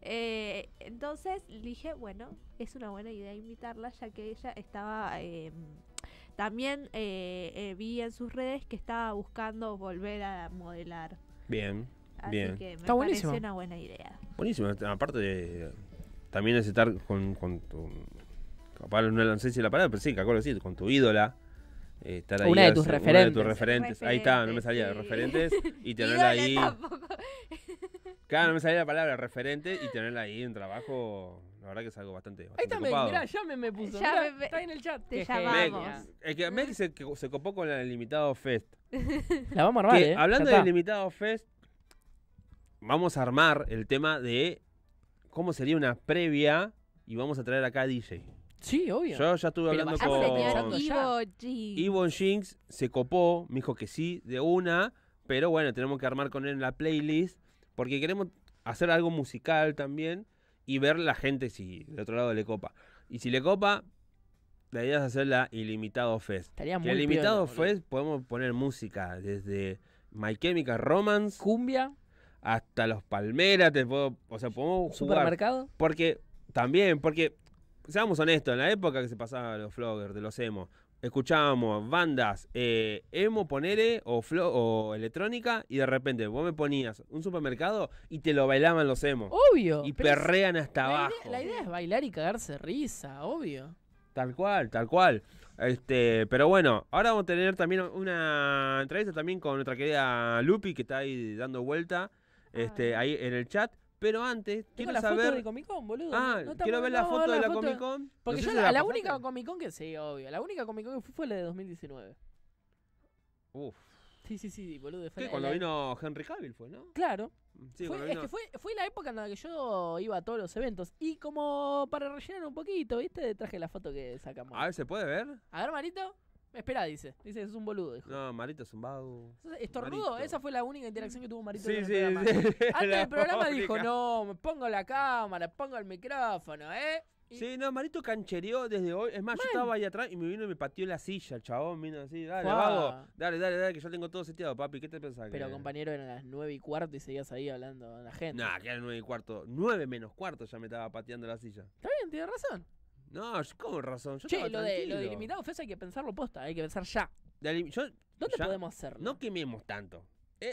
entonces dije, bueno, es una buena idea invitarla, ya que ella estaba... Em, también vi en sus redes que estaba buscando volver a modelar. Bien. Así Bien. que me Está buenísimo. una buena idea. Buenísimo, aparte de, también es estar con, con tu. Capaz no lancé la palabra, pero sí, sí, con tu ídola. Eh, estar ahí Una de tus de referentes. Ahí está, no me salía, de referentes. Y tenerla ahí. Claro, no me salía la palabra, referente. Y tenerla ahí en trabajo, la verdad que es algo bastante, Ahí está, me, mirá, me puso. Ya está en el chat. Te llamamos. que se, copó con el limitado Fest. La vamos a armar, eh. hablando del limitado Fest, vamos a armar el tema de cómo sería una previa y vamos a traer acá a DJ. Sí, obvio. Yo ya estuve hablando con Ivo Jinx. Jinx se copó, me dijo que sí, de una, pero bueno, tenemos que armar con él la playlist porque queremos hacer algo musical también y ver la gente si de otro lado le copa. Y si le copa, la idea es hacer la Ilimitado Fest. Estaría muy Ilimitado Fest podemos poner música desde My Chemical Romance, cumbia, hasta los palmeras, te puedo, o sea, podemos jugar. ¿Supermercado? Porque, también, porque, seamos honestos, en la época que se pasaba los floggers, de los emo, escuchábamos bandas eh, emo, ponere, o, o electrónica, y de repente vos me ponías un supermercado y te lo bailaban los emo. Obvio. Y perrean hasta abajo. la idea es bailar y cagarse risa, obvio. Tal cual, tal cual. Este, pero bueno, ahora vamos a tener también una entrevista también con nuestra querida Lupi que está ahí dando vuelta este, ahí en el chat. Pero antes, quiero la saber. Foto de Comic Con, boludo. Ah, quiero ver la foto de la, Comic Con. Porque yo la, única Comic Con que sí, obvio. La única Comic Con que fui fue la de 2019. Uf. Sí, sí, sí, boludo. Fue cuando vino Henry Cavill fue, ¿no? Claro. fue, Es que fue, fue, la época en la que yo iba a todos los eventos. Y como para rellenar un poquito, ¿viste? Traje la foto que sacamos. A ver, ¿se puede ver? A ver, Marito Espera, dice. Dice que es un boludo. Dijo. No, Marito es un vago. Estornudo, esa fue la única interacción que tuvo Marito. Sí, en el sí, programa. sí. Antes del programa dijo, no, me pongo la cámara, pongo el micrófono, ¿eh? Sí, no, Marito canchereó desde hoy. Es más, yo estaba ahí atrás y me vino y me pateó la silla, el chabón. Vino así, dale, vago. Dale, dale, dale, que yo tengo todo seteado, papi. ¿Qué te pensás? Pero, compañero, eran las nueve y cuarto y seguías ahí hablando a la gente. No, que eran nueve y cuarto. Nueve menos cuarto ya me estaba pateando la silla. Está bien, tienes razón. No, con razón. Yo che, lo de, lo de hay que pensarlo posta, hay que pensar ya. yo, ¿Dónde podemos hacerlo? No quememos tanto. Eh,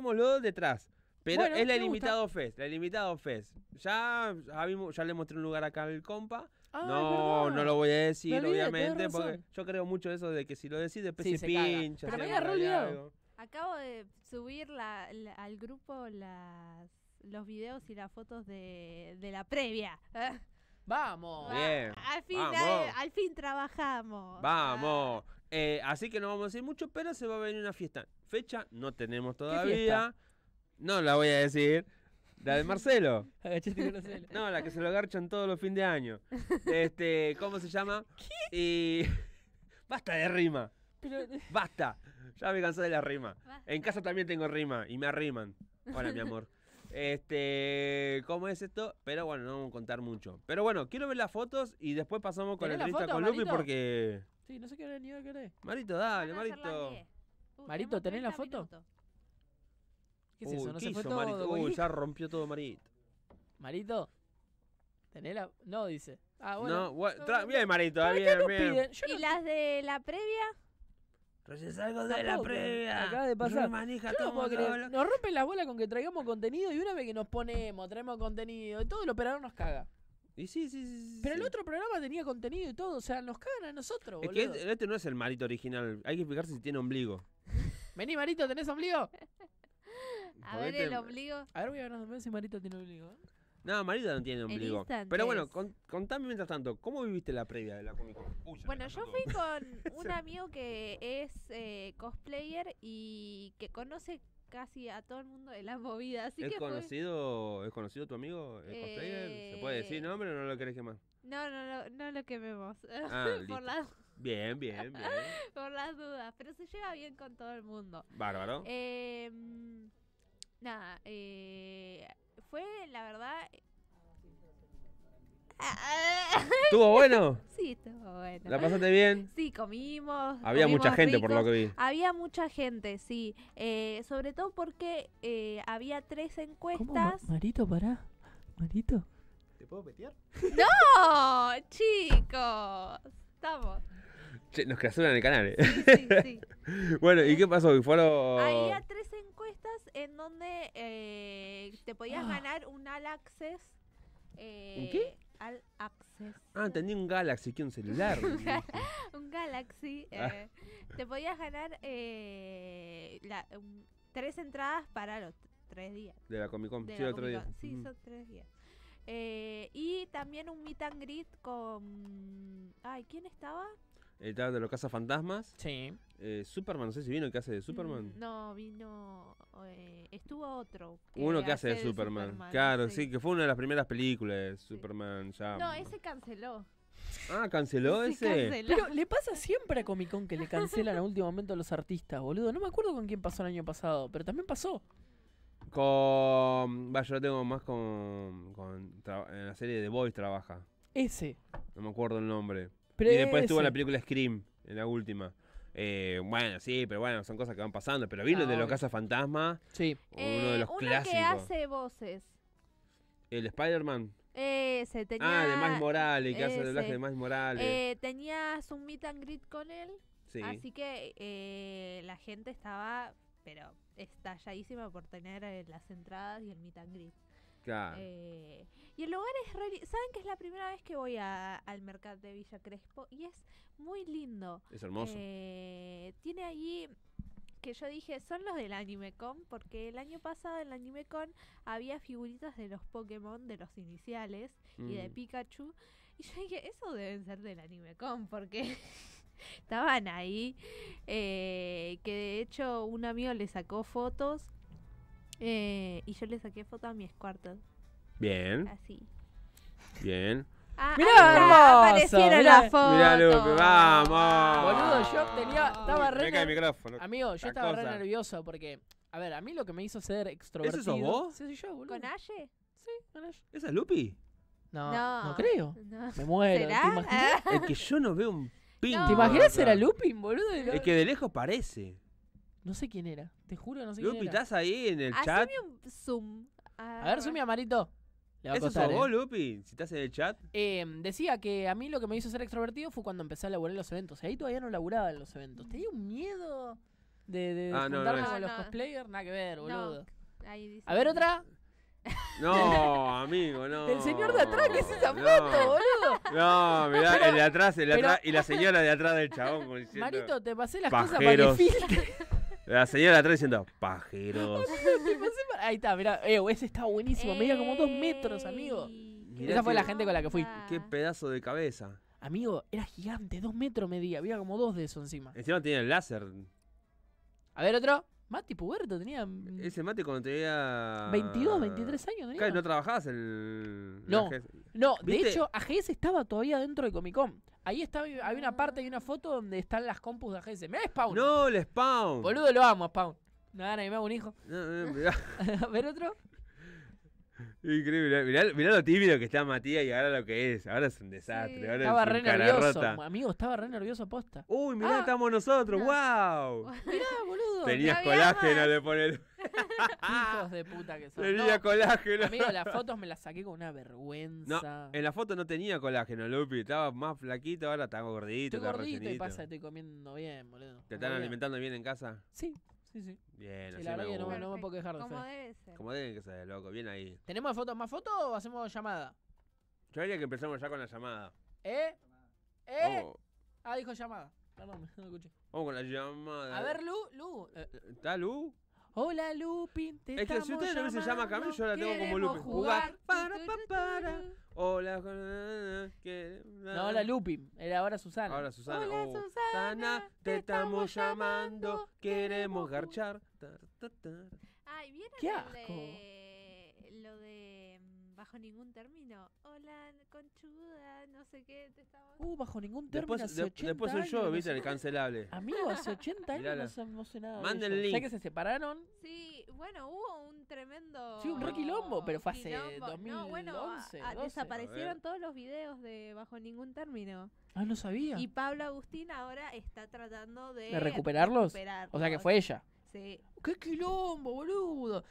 los detrás. Pero es la limitado FES, la limitado Fest. Ya, ya, le mostré un lugar acá al compa. Ah, no, no lo voy a decir, obviamente, porque yo creo mucho eso de que si lo decís, después sí, se, pincha. Pero me agarró Acabo de subir la, al grupo las, los videos y las fotos de, de la previa. Ah. Vamos. Bien. Al fin, trabajamos. Vamos. Eh, así que no vamos a decir mucho, pero se va a venir una fiesta. Fecha no tenemos todavía. No la voy a decir. La de Marcelo. no, la que se lo garchan todos los fines de año. Este, ¿cómo se llama? Y. Basta de rima. Basta. Ya me cansé de la rima. En casa también tengo rima y me arriman. Hola, mi amor. Este, ¿cómo es esto? Pero bueno, no vamos a contar mucho. Pero bueno, quiero ver las fotos y después pasamos con el lista con Lupi porque. Sí, no sé qué hora ni qué hora Marito, dale, Marito. Marito, ¿tenés la foto? ¿Qué es eso? ¿No se fue Marito? Uy, ya rompió todo Marito. Marito, ¿tenés la.? No, dice. Ah, bueno. No, bien, Marito, bien, bien. ¿Y las de la previa? de la previa. Acaba de pasar. todo nos rompen las bolas con que traigamos contenido y una vez que nos ponemos, traemos contenido y todo, el operador nos caga. Y sí, sí, sí. Pero el otro programa tenía contenido y todo, o sea, nos cagan a nosotros, este, este no es el marito original, hay que explicarse si tiene ombligo. Vení, marito, ¿tenés ombligo? a ver el este ombligo. A ver, voy a ver si marito tiene ombligo. ¿eh? No, Marita no tiene ombligo. Pero bueno, contame mientras tanto, ¿cómo viviste la previa de la Comic bueno, yo fui con un amigo que es eh, cosplayer y que conoce casi a todo el mundo de las movidas. Así ¿Es, conocido, ¿Es conocido tu amigo, el cosplayer? ¿Se puede eh, decir nombre o no lo querés quemar? No, no, no, no lo quememos. Ah, bien, bien, bien. Por las dudas. Pero se lleva bien con todo el mundo. Bárbaro. Em, nada, eh fue, la verdad. Eh, ¿Estuvo bueno? Sí, estuvo bueno. ¿La pasaste bien? Sí, comimos. Había mucha gente, por lo que vi. Había mucha gente, sí. Eh, sobre todo porque eh, había tres encuestas. ¿Cómo, Marito, pará. Marito. ¿Te puedo petear? ¡No! chicos. Estamos. Che, nos en el canal. Eh. Sí, sí, sí. bueno, ¿y qué pasó? ¿Fueron...? Había tres en donde eh, te podías ah. ganar un All Access. Eh, ¿Un qué? All Access. Ah, tenía un Galaxy, que un celular. un Galaxy. Ah. Eh, te podías ganar tres entradas para los tres días. De la Comic Con, sí, otro día. Sí, son tres días. y también un meet and greet con. Ay, ¿quién estaba? Está de los cazafantasmas. Sí. Eh, Superman, no sé si vino que hace de Superman. Mm, no, vino. Eh, estuvo otro. Uno que hace, de, Superman. Claro, sí. que fue una de las primeras películas de Superman. Ya. No, ese canceló. Ah, canceló ese. Pero le pasa siempre a Comic Con que le cancelan a último momento a los artistas, boludo. No me acuerdo con quién pasó el año pasado, pero también pasó. Con. Va, yo lo tengo más con. con en la serie de The Boys trabaja. Ese. No me acuerdo el nombre y después estuvo tuvo la película Scream, en la última. Eh, bueno, sí, pero bueno, son cosas que van pasando. Pero vi lo de los Casa Fantasma. Sí. Uno de eh, los uno clásicos. que hace voces. El Spider-Man. tenía. Ah, de Miles Morales, que hace el de Morales. Eh, tenías un meet and greet con él. Así que la gente estaba, pero estalladísima por tener las entradas y el meet and greet. Eh, y el lugar es Saben que es la primera vez que voy al mercado de Villa Crespo y es muy lindo. Es hermoso. Eh, tiene ahí que yo dije son los del con porque el año pasado en el AnimeCon había figuritas de los Pokémon, de los iniciales y de mm. Pikachu. Y yo dije, eso deben ser del AnimeCon, porque estaban ahí. Eh, que de hecho un amigo le sacó fotos eh, y yo le saqué foto a mi Squirtle. Bien. Así. Bien. Ah, ah mirá, Aparecieron las fotos. Mirá, Lupe, vamos. Boludo, yo tenía. Estaba re. Me micrófono. Amigo, yo estaba re nervioso porque. A ver, a mí lo que me hizo ser extrovertido. ¿Eso sos vos? Sí, yo, boludo. ¿Con Aye? Sí, con Aye. ¿Esa es Lupi? No, no, creo. Me muero. ¿Será? Ah. es que yo no veo un pin. ¿Te imaginas era Lupin, boludo? Es que de lejos parece. No sé quién era. Te juro no sé qué. quién era. ¿estás ahí en el chat. un zoom. A ver, zoom, Amarito. Le va Eso costar, sos eh. vos, Lupi, si estás en el chat. Em, decía que a mí lo que me hizo ser extrovertido fue cuando empecé a laburar en los eventos. Y ahí todavía no laburaba en los eventos. Tenía un miedo de, de ah, con los cosplayers. Nada que ver, boludo. Ahí dice. A ver, otra. No, amigo, no. El señor de atrás, que es esa foto, boludo? No, mirá, el de atrás, el de atrás y la señora de atrás del chabón. como diciendo, Marito, te pasé las cosas para que la señora atrás diciendo, pajeros. Pues, pues, ahí está, mirá, eh, ese está buenísimo. Medía como dos metros, amigo. Esa fue la gente con la que fui. Qué pedazo de cabeza. Amigo, era gigante, dos metros medía. Había como dos de eso encima. Encima tenía el láser. A ver, otro. Mati Puberto tenía. Mm, ese Mati cuando tenía. 22, 23 años tenía. no trabajabas el. No, no, de hecho, AGS estaba todavía dentro de Comic Con. Ahí estaba, hay una parte, hay una foto donde están las compus de AGS. ¡Me Spawn! No, el Spawn. Boludo, lo amo, Spawn. Nada, nadie me hago un hijo. No, no, mirá. ver otro. Increíble, mirá, mirá, lo tímido que está Matías y ahora lo que es. Ahora es un desastre. estaba re nervioso, amigo, estaba re nervioso posta. Uy, mirá, ah. estamos nosotros, wow. Mirá, boludo. Tenías colágeno le poner. Hijos de puta que son. Tenía colágeno. Amigo, las fotos me las saqué con una vergüenza. No, en la foto no tenía colágeno, Lupi. Estaba más flaquito, ahora está gordito. Estoy gordito y pasa estoy comiendo bien, boludo. ¿Te están alimentando bien en casa? Sí. Sí, sí. Bien, sí, así que no, me puedo quejar de Como debe ser. Como deben que ser, loco. Bien ahí. ¿Tenemos más fotos o hacemos llamada? Yo diría que empezamos ya con la llamada. ¿Eh? ¿Eh? Ah, dijo llamada. Perdón, no escuché. Vamos con la llamada. A ver, Lu, Lu. ¿Está Lu? Hola Lupin, te Es que si usted no se llama Camilo, yo la tengo como Lupin. Jugar. Para, para, para. Hola, no, hola Lupin, era ahora Susana. Ahora Susana. Oh, Susana, te estamos llamando, queremos garchar. Ay, viene ¿Qué asco? bajo ningún término. Hola, conchuda, no sé qué, te Uh, bajo ningún término. Después, el show, yo, viste, el cancelable. Amigo, hace 80 años no se emocionaba. Manden el link. ¿Sabes que se separaron? Sí, bueno, hubo un tremendo. Sí, un requilombo, quilombo, pero fue hace 2011. No, bueno, desaparecieron todos los videos de bajo ningún término. Ah, no sabía. Y Pablo Agustín ahora está tratando de. ¿De recuperarlos? recuperarlos. O sea que fue ella. Sí. ¡Qué quilombo, boludo!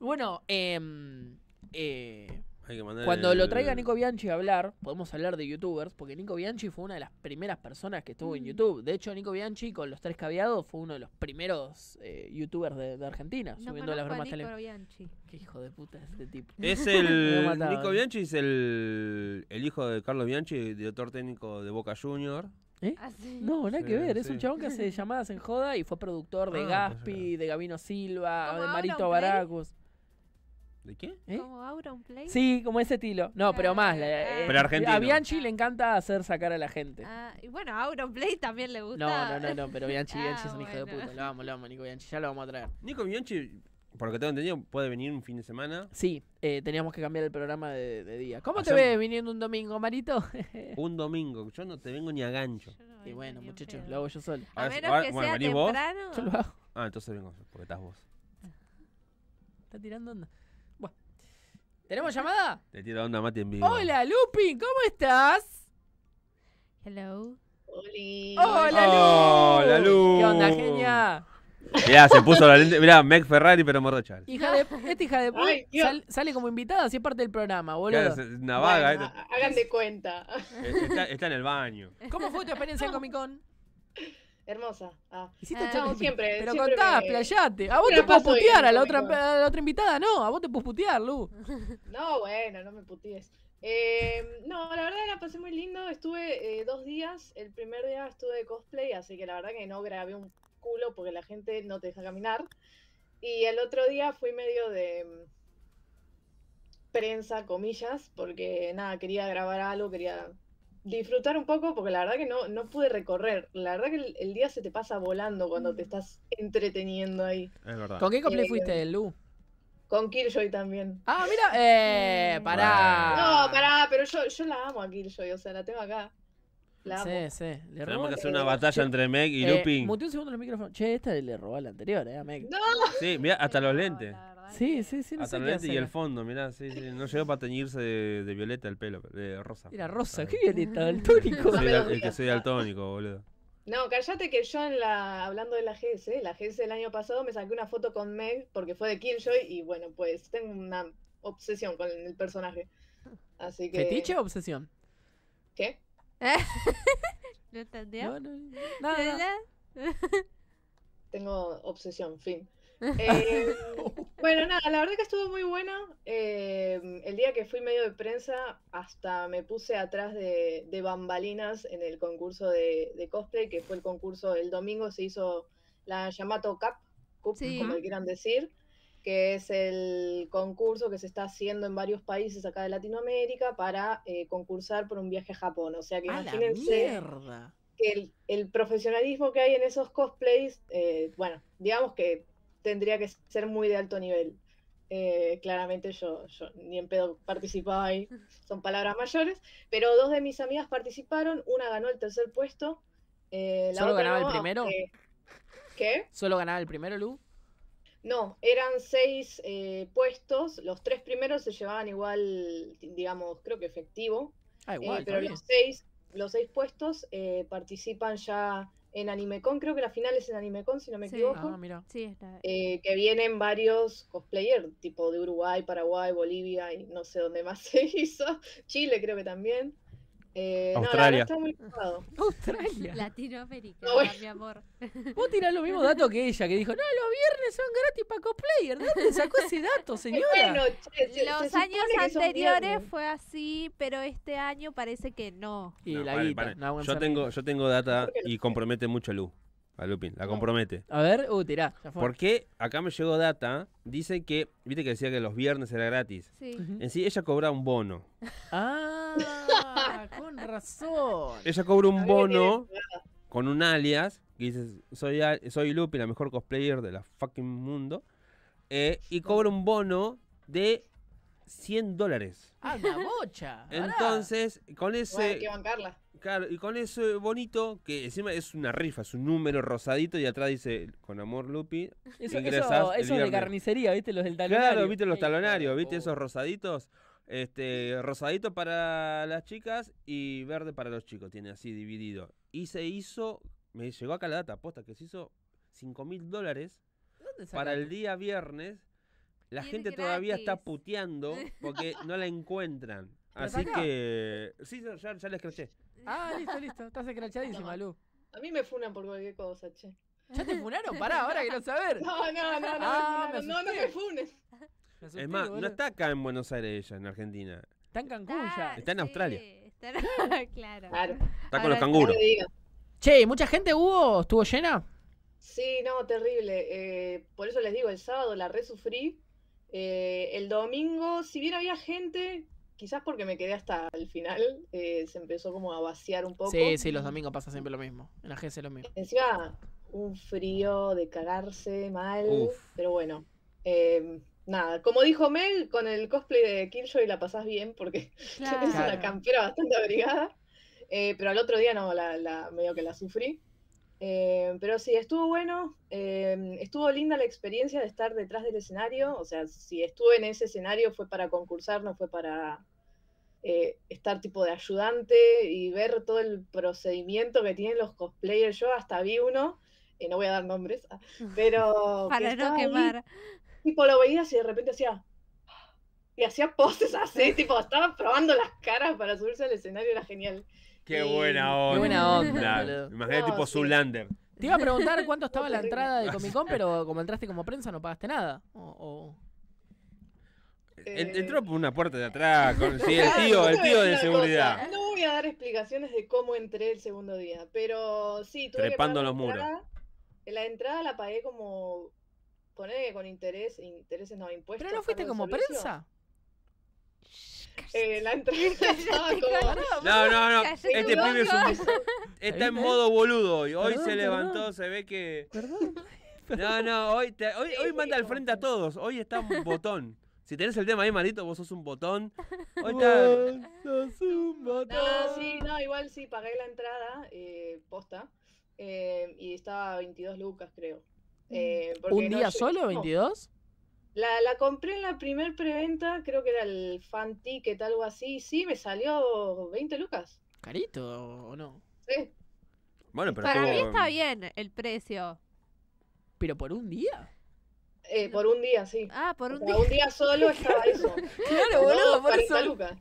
Bueno, em, eh, eh, cuando lo traiga Nico Bianchi a hablar, podemos hablar de youtubers, porque Nico Bianchi fue una de las primeras personas que estuvo en mm. YouTube. De hecho, Nico Bianchi con los tres caviados fue uno de los primeros eh, youtubers de, Argentina, subiendo las bromas Qué hijo de puta es este tipo. Es el Nico Bianchi es el, el hijo de Carlos Bianchi, director técnico de Boca Junior. ¿Eh? Ah, no, nada que ver. Es un chabón que hace llamadas en joda y fue productor de ah, Gaspi, pues de Gavino Silva, de Marito Baracus. ¿De qué? ¿Eh? ¿Como Auron Play? Sí, como ese estilo. No, pero ah, más. Eh, ah. pero A Bianchi le encanta hacer sacar a la gente. Ah, y bueno, a Auron Play también le gusta. No, no, no, pero Bianchi, ah, Bianchi es un hijo de puta. Lo vamos, lo vamos, Nico Bianchi. Ya lo vamos a traer. Nico Bianchi, por lo que tengo entendido, puede venir un fin de semana. Sí, eh, teníamos que cambiar el programa de, día. ¿Cómo te ves viniendo un domingo, Marito? un domingo. Yo no te vengo ni a gancho. y bueno, muchachos, lo hago yo solo. A, ver, menos que sea temprano. Vos. Yo lo hago. Ah, entonces vengo, porque estás vos. Está tirando onda. ¿Tenemos llamada? Te tiro onda Mati en vivo. Hola, Lupi, ¿cómo estás? Hello. Hola. Hola, Lu. Hola, Lu. ¿Qué onda, genia? Mirá, se puso la lente. Mirá, Meg Ferrari, pero morrochal. Hija de, esta hija de puta sale como invitada, así es parte del programa, boludo. es una vaga. Bueno, hagan de cuenta. Eh, está, en el baño. ¿Cómo fue tu experiencia en Comic Con? Hermosa. Ah. Hiciste siempre ah, siempre. Pero siempre contá, playate. A vos te puedes putear, a, la otra, otra invitada no. A vos te puedes putear, Lu. No, bueno, no me putees. Em, no, la verdad la pasé muy lindo. Estuve eh, dos días. El primer día estuve de cosplay, así que la verdad que no grabé un culo porque la gente no te deja caminar. Y el otro día fui medio de em, prensa, comillas, porque nada, quería grabar algo, quería disfrutar un poco, porque la verdad que no, no pude recorrer. La verdad que el, día se te pasa volando cuando te mm. estás entreteniendo ahí. Es verdad. ¿Con qué cosplay eh, fuiste, Lu? Con Killjoy también. Ah, mira, eh, mm. pará. No, pará, pero yo, yo la amo a Killjoy, o sea, la tengo acá. La amo. Sí, sí. Tenemos que hacer una batalla entre Meg y eh, Lupin. Muté un segundo el micrófono. Che, esta le robó la anterior, eh, a Meg. No. Sí, mira, hasta los lentes. Sí, sí, sí. No y el fondo, mirá, sí, sí, no llegó para teñirse de, violeta el pelo, de rosa. Mira, rosa, qué violeta, está tónico. el que soy tónico, boludo. No, callate que yo hablando de la GS, la GS del año pasado me saqué una foto con Meg porque fue de Killjoy y bueno, pues tengo una obsesión con el personaje. Así que... ¿Fetiche o obsesión? ¿Qué? No, no, no, no, Tengo obsesión, fin. Eh, bueno, nada, la verdad que estuvo muy buena, eh, el día que fui medio de prensa, hasta me puse atrás de, bambalinas en el concurso de, cosplay, que fue el concurso, el domingo se hizo la Yamato Cup, como quieran decir, que es el concurso que se está haciendo en varios países acá de Latinoamérica para eh, concursar por un viaje a Japón. O sea que imagínense... Que el, el, profesionalismo que hay en esos cosplays, eh, bueno, digamos que tendría que ser muy de alto nivel. Eh, claramente yo, ni en pedo participaba ahí, son palabras mayores, pero dos de mis amigas participaron, una ganó el tercer puesto. Eh, ¿Solo ganaba el primero? Eh, ¿Qué? ¿Solo ganaba el primero, Lu? No, eran seis puestos, los tres primeros se llevaban igual, digamos, creo que efectivo, ah, pero los seis, los seis puestos participan ya en AnimeCon, creo que la final es en AnimeCon, si no me equivoco. Ah, eh, que vienen varios cosplayers, tipo de Uruguay, Paraguay, Bolivia y no sé dónde más se hizo. Chile creo que también. Eh, Australia. muy Australia. Latinoamérica, mi amor. Vos tirás los mismos datos que ella, que dijo, no, los viernes son gratis para cosplayer. ¿Dónde sacó ese dato, señora? Bueno, los años anteriores fue así, pero este año parece que no. Y la Yo, tengo, yo tengo data y compromete mucho Lu a Lupin, la compromete. A ver, uh, tirá, Porque acá me llegó data, dice que, viste que decía que los viernes era gratis. Sí. En sí, ella cobra un bono. Ah, con razón. Ella cobra un bono con un alias que dice, soy, soy Lupin, la mejor cosplayer de la fucking mundo. Eh, y cobra un bono de 100 dólares. Ah, la bocha. Entonces, con ese... Claro, y con ese eh, bonito, que encima es una rifa, es un número rosadito y atrás dice, con amor Lupi, eso, eso, de carnicería, ¿viste? Los del talonario. Claro, ¿viste los talonarios? ¿Viste oh. esos rosaditos? Este, rosadito para las chicas y verde para los chicos, tiene así dividido. Y se hizo, me llegó acá la data, aposta, que se hizo 5 mil dólares para el día viernes. La gente todavía está puteando porque no la encuentran. Así que. Sí, ya, ya escraché. Ah, listo, listo. Estás escrachadísima, Lu. A mí me funan por cualquier cosa, che. ¿Ya te funaron? Pará, ahora quiero saber. No, no, no, no. no, ah, no, no me funes. es más, no está acá en Buenos Aires ella, en Argentina. Está en Cancún ya. Está en ah, Australia. Está, claro. claro. Está con los canguros. Che, ¿mucha gente hubo? ¿Estuvo llena? Sí, no, terrible. Eh, por eso les digo, el sábado la resufrí. Eh, el domingo, si bien había gente, quizás porque me quedé hasta el final, eh, se empezó como a vaciar un poco. Sí, sí, los domingos pasa siempre lo mismo. En la lo mismo. Encima, un frío de cagarse mal. Pero bueno, em, nada, como dijo Mel, con el cosplay de Killjoy la pasás bien porque es una campera bastante abrigada. Eh, pero al otro día no, la, la, medio que la sufrí. Eh, pero sí, estuvo bueno, eh, estuvo linda la experiencia de estar detrás del escenario, o sea, si estuve en ese escenario fue para concursar, no fue para eh, estar tipo de ayudante y ver todo el procedimiento que tienen los cosplayers. Yo hasta vi uno, no voy a dar nombres, ah, pero... para que no quemar. tipo lo veías y de repente hacía... Y hacía poses así, tipo, estaba probando las caras para subirse al escenario, era genial. Qué buena onda. Qué buena onda, Imagínate tipo sí. Zulander. Te iba a preguntar cuánto estaba la entrada de Comic Con, pero como entraste como prensa no pagaste nada. Entró por una puerta de atrás. Con, el tío, el tío de seguridad. No voy a dar explicaciones de cómo entré el segundo día, pero sí, tuve Trepando los muros La entrada la pagué como, poner con interés, intereses no, impuestos. ¿Pero no fuiste como prensa? Eh, la entrevista No, no, no. Este pibe es un... Está en modo boludo hoy. Hoy se levantó, se ve que... Perdón. No, no, hoy, hoy, manda al frente a todos. Hoy está un botón. Si tenés el tema ahí, Marito, vos sos un botón. Hoy está... No, sí, no, igual sí, pagué la entrada, eh, posta, eh, y estaba 22 lucas, creo. ¿Un día solo, 22? La, la compré en la primer preventa, creo que era el fan ticket, algo así. Sí, me salió 20 lucas. ¿Carito o no? Sí. Bueno, pero Para mí está bien el precio. ¿Pero por un día? Eh, por un día, sí. Ah, por un día. día. Un día solo estaba eso. claro, boludo, por eso. Lucas.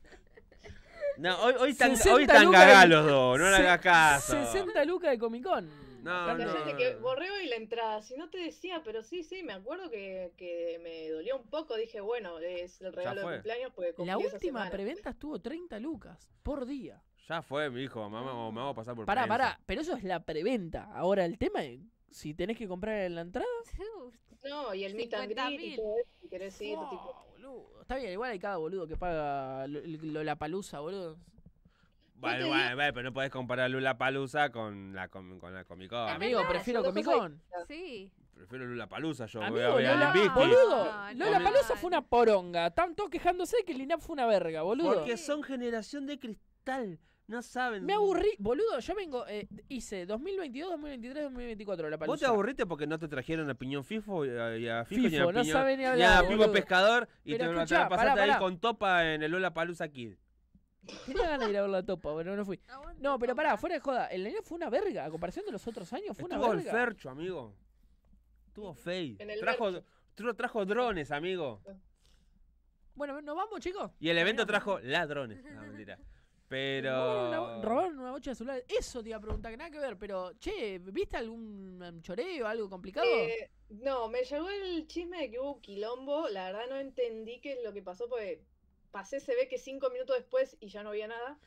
No, hoy, hoy, están hoy están los dos, no le hagas caso. 60 lucas de Comic Con. No, no, no, borreo y la entrada, si no te decía, pero sí, sí, me acuerdo que, que me dolió un poco. Dije, bueno, es el regalo de cumpleaños. Porque la última preventa estuvo 30 lucas por día. Ya fue, mi hijo, me vamos a pasar por Pará, prensa. pará, pero eso es la preventa. Ahora el tema es si tenés que comprar en la entrada. No, y el meet and greet y todo eso, ir. Está bien, igual hay cada boludo que paga la palusa, boludo pero no podés comparar Lula Palusa con la, con, la Comic Con. Amigo, prefiero Comic Sí. Prefiero Lula Palusa, yo voy a ver Lola, Boludo, Lula Palusa fue una poronga. tanto quejándose de que el INAP fue una verga, boludo. Porque son generación de cristal. No saben. Me aburrí, boludo. Yo vengo, eh, hice 2022, 2023, 2024 la palusa. Vos te aburriste porque no te trajeron a Piñón Fifo y a, Fifo, y a Piñón, ni a Pipo Pescador y te escuchá, pasaste ahí con topa en el Lula Palusa Kid. Tenía ganas de ir a ver la topa, pero no fui. No, pero pará, fuera de joda. El año fue una verga. A comparación de los otros años, fue una verga. Estuvo el Fercho, amigo. Estuvo Fey. Trajo, trajo, drones, amigo. Bueno, nos vamos, chicos. Y el evento trajo ladrones. No, Pero. Robaron una, bocha de celular? Eso te iba a preguntar, que nada que ver. Pero, che, ¿viste algún choreo, algo complicado? Eh, no, me llegó el chisme de que hubo quilombo. La verdad no entendí qué es lo que pasó, porque pasé, se ve que cinco minutos después y ya no había nada.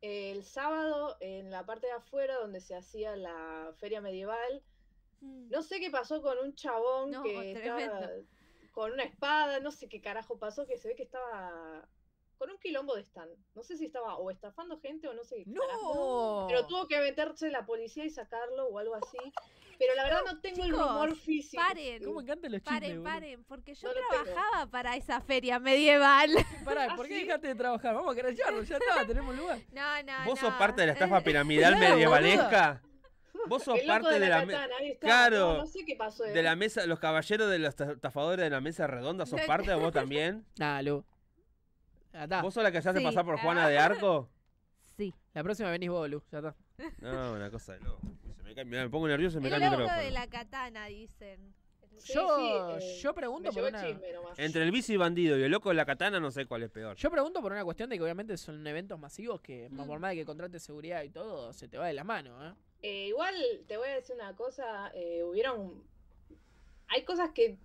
El sábado, en la parte de afuera, donde se hacía la feria medieval, hmm. no sé qué pasó con un chabón que estaba con una espada, no sé qué carajo pasó, que se ve que estaba con un quilombo de stand. No sé si estaba o estafando gente o no sé qué. ¡No! pero tuvo que meterse la policía y sacarlo o algo así. Pero la verdad no, tengo el rumor físico. Paren. ¿Cómo encantan los chicos. Paren, paren, porque yo trabajaba para esa feria medieval. Pará, ¿por qué dejaste de trabajar? Vamos a ya está, tenemos lugar. No, no, ¿Vos sos parte de la estafa piramidal medievalesca? Vos sos parte de, la, mesa. Claro. No sé qué pasó. De la mesa, los caballeros de los estafadores de la mesa redonda, ¿sos parte de vos también? Dalo. ¿Vos sos la que se hace pasar por ah, Juana de Arco? Sí. La próxima venís vos, Lu. Ya está. No, una cosa de loco. me, pongo nervioso y me cae el el loco de la katana, dicen. yo, yo eh, pregunto por una. Entre el bici bandido y el loco de la katana, no sé cuál es peor. Yo pregunto por una cuestión de que obviamente son eventos masivos que más mm. por más de que contrates seguridad y todo, se te va de las manos, ¿eh? ¿eh? igual te voy a decir una cosa, eh, hubieron... Hay cosas que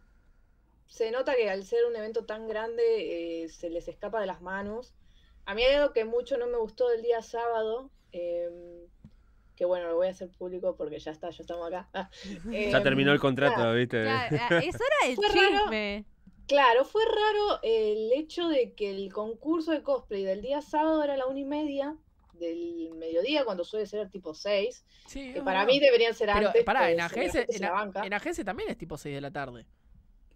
se nota que al ser un evento tan grande eh, se les escapa de las manos. A mí hay algo que mucho no me gustó del día sábado, em, que bueno, lo voy a hacer público porque ya está, yo estamos acá. ya em, terminó el contrato, ¿viste? Ah, eso era el fue Raro, claro, fue raro el hecho de que el concurso de cosplay del día sábado era la una y media del mediodía, cuando suele ser tipo 6. que para mí deberían ser antes. en, agencia en, también es tipo 6 de la tarde.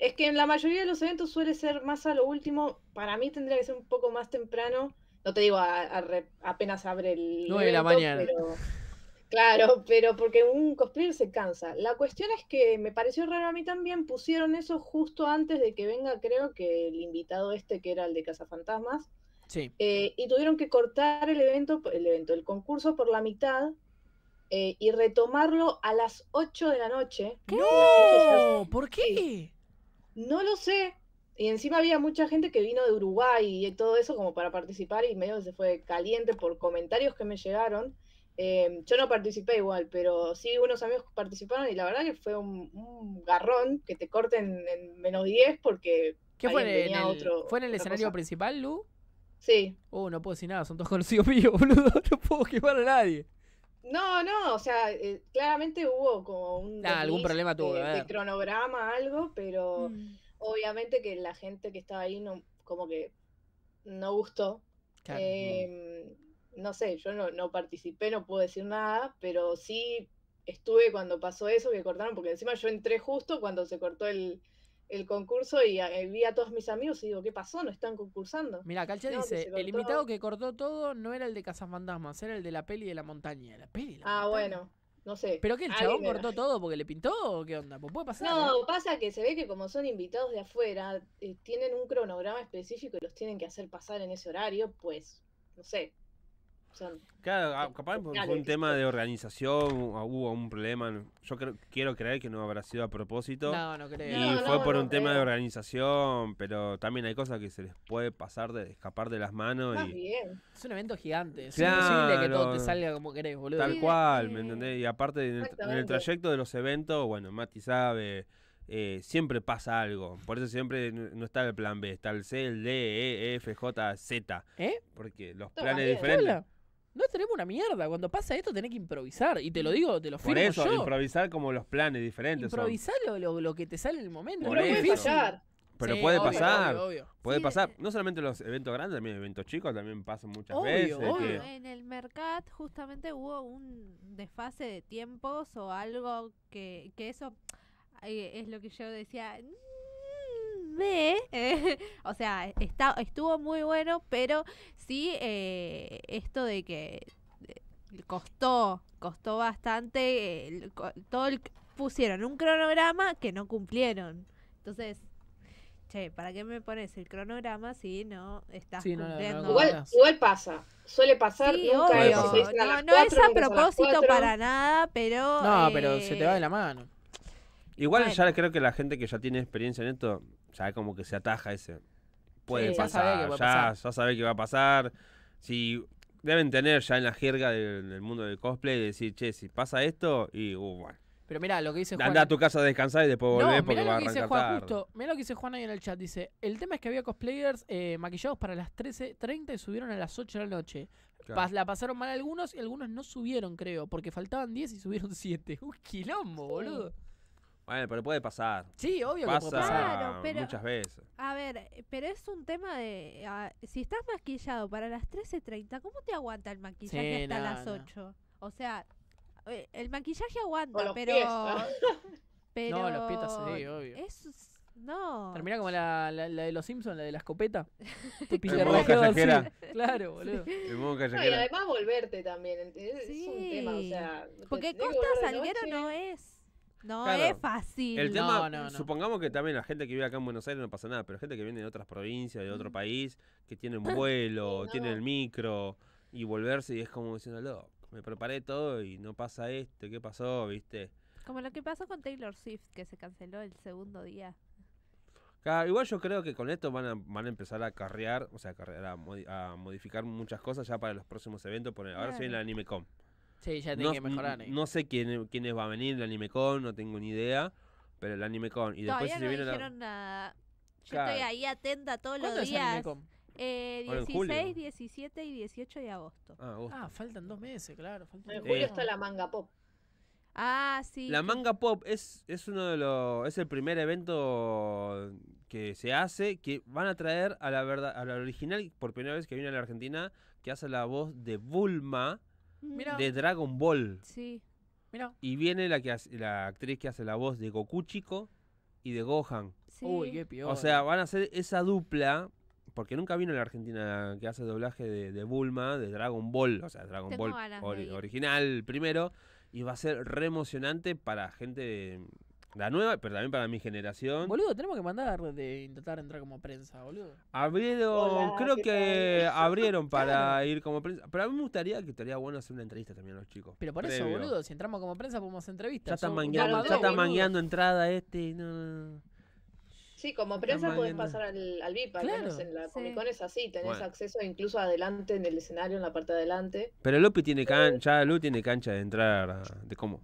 Es que en la mayoría de los eventos suele ser más a lo último. Para mí tendría que ser un poco más temprano. No te digo a, apenas abre el. 9 de la mañana. claro, pero porque un cosplayer se cansa. La cuestión es que me pareció raro a mí también. Pusieron eso justo antes de que venga, creo que el invitado este, que era el de Fantasmas. Sí. Eh, y tuvieron que cortar el evento, el evento, el concurso por la mitad eh, y retomarlo a las 8 de la noche. ¿Qué? No, ¿Por no por qué no lo sé. Y encima había mucha gente que vino de Uruguay y todo eso como para participar y medio se fue caliente por comentarios que me llegaron. Em, yo no participé igual, pero sí unos amigos participaron y la verdad que fue un, garrón que te corten en menos 10 porque... ¿Qué fue en, el, otro, fue en el escenario principal, Lu? Sí. Oh, no puedo decir nada, son dos conocidos míos, boludo. No puedo quemar a nadie. No, no, o sea, eh, claramente hubo como un... Ah, algún problema tuvo. el cronograma, algo, pero mm. obviamente que la gente que estaba ahí no, como que no gustó. Eh, no sé, yo no, participé, no puedo decir nada, pero sí estuve cuando pasó eso que cortaron, porque encima yo entré justo cuando se cortó el, el concurso y eh, vi a todos mis amigos y digo, ¿qué pasó? No están concursando. Mira, Calcha dice, el invitado que cortó todo no era el de Cazafantasmas, era el de la peli de la montaña. La peli ah, bueno. No sé. ¿Pero qué? ¿El chabón cortó todo porque le pintó o qué onda? Pues puede pasar. No, ¿eh? pasa que se ve que como son invitados de afuera, eh, tienen un cronograma específico y los tienen que hacer pasar en ese horario, pues, no sé, claro, ah, capaz fue un tema de organización hubo un problema. Yo creo, quiero creer que no habrá sido a propósito. No, no creo. Y fue por un tema de organización, pero también hay cosas que se les puede pasar de escapar de las manos. y... Es un evento gigante. Es imposible que todo te salga como querés, boludo. Tal cual, ¿me entendés? Y aparte, en el, trayecto de los eventos, bueno, Mati sabe. Eh, siempre pasa algo. Por eso siempre no está el plan B, está el C, el D, E, F, J, Z. ¿Eh? Porque los planes diferentes. No tenemos una mierda. Cuando pasa esto tenés que improvisar. Y te lo mm. digo, te lo firmo Por eso, improvisar como los planes diferentes. Improvisar lo, que te sale en el momento. Pero puede pasar. Puede pasar. No solamente los eventos grandes, también eventos chicos también pasan muchas veces. En el mercado justamente hubo un desfase de tiempos o algo que, que eso eh, es lo que yo decía me. o sea, está, estuvo muy bueno, pero sí eh, esto de que eh, costó, costó bastante. todo pusieron un cronograma que no cumplieron. Entonces, che, ¿para qué me pones el cronograma si no estás cumpliendo? igual, pasa, suele pasar. no, es a propósito para nada, pero. No, pero se te va de eh, la mano. Igual ya creo que la gente que ya tiene experiencia en esto ya como que se ataja ese. Puede pasar, ya sabe, ya, va a pasar. Si deben tener ya en la jerga del, mundo del cosplay decir, che, si pasa esto, y uh, Pero mira lo que dice Juan. Anda a tu casa a descansar y después volver porque va a arrancar Juan, justo, Mirá lo que dice Juan ahí en el chat. Dice, el tema es que había cosplayers eh, maquillados para las 13.30 y subieron a las 8 de la noche. la pasaron mal algunos y algunos no subieron, creo, porque faltaban 10 y subieron 7. Un quilombo, boludo. Bueno, pero puede pasar. Sí, obvio que puede pasar. muchas veces. A ver, pero es un tema de. si estás maquillado para las 13.30, ¿cómo te aguanta el maquillaje hasta las 8? O sea, eh, el maquillaje aguanta, pero. ¿no? pero. No, los pies, sí, obvio. Es. No. Termina como la, la, de los Simpsons, la de la escopeta. Te Claro, boludo. y además volverte también, ¿entendés? Es un tema, Porque Costa Salguero no es. No es fácil. El tema, supongamos que también la gente que vive acá en Buenos Aires no pasa nada, pero gente que viene de otras provincias, de otro mm. país, que tiene un vuelo, tiene el micro, y volverse y es como diciendo, me preparé todo y no pasa esto, ¿qué pasó? ¿Viste? Como lo que pasó con Taylor Swift, que se canceló el segundo día. igual yo creo que con esto van a, van a empezar a carrear, o sea, a, a, modificar muchas cosas ya para los próximos eventos. Por ahora si viene la AnimeCom. Sí, ya tiene no, que mejorar. No sé quién, quiénes va a venir el AnimeCon, no tengo ni idea. Pero el AnimeCon. Y después Yo estoy ahí atenta todos los días. Es AnimeCon? Eh, 16, 17 y 18 de ah, agosto. Ah, faltan dos meses, claro. en julio eh. está la manga pop. Ah, sí. La manga pop es, es uno de los. es el primer evento que se hace que van a traer a la verdad, a la original por primera vez que viene a la Argentina, que hace la voz de Bulma de Dragon Ball. Sí. Y viene la, que la actriz que hace la voz de Goku Chico y de Gohan. Sí. Uy, qué peor. O sea, van a hacer esa dupla. Porque nunca vino la Argentina que hace doblaje de, Bulma, de Dragon Ball, o sea, Dragon Ball original primero, y va a ser re emocionante para gente la nueva, pero también para mi generación. Boludo, tenemos que mandar de intentar entrar como prensa, boludo. Abrieron, creo que abrieron para ir como prensa. Pero a mí me gustaría que estaría bueno hacer una entrevista también a los chicos. Pero por eso, boludo, si entramos como prensa podemos hacer entrevistas. Ya están mangueando, entrada este. Sí, como prensa puedes pasar al, VIP, claro, en la Comic Con es así, tenés acceso incluso adelante en el escenario, en la parte de adelante. Pero Lupi tiene eh. cancha ya tiene cancha de entrar, de cómo,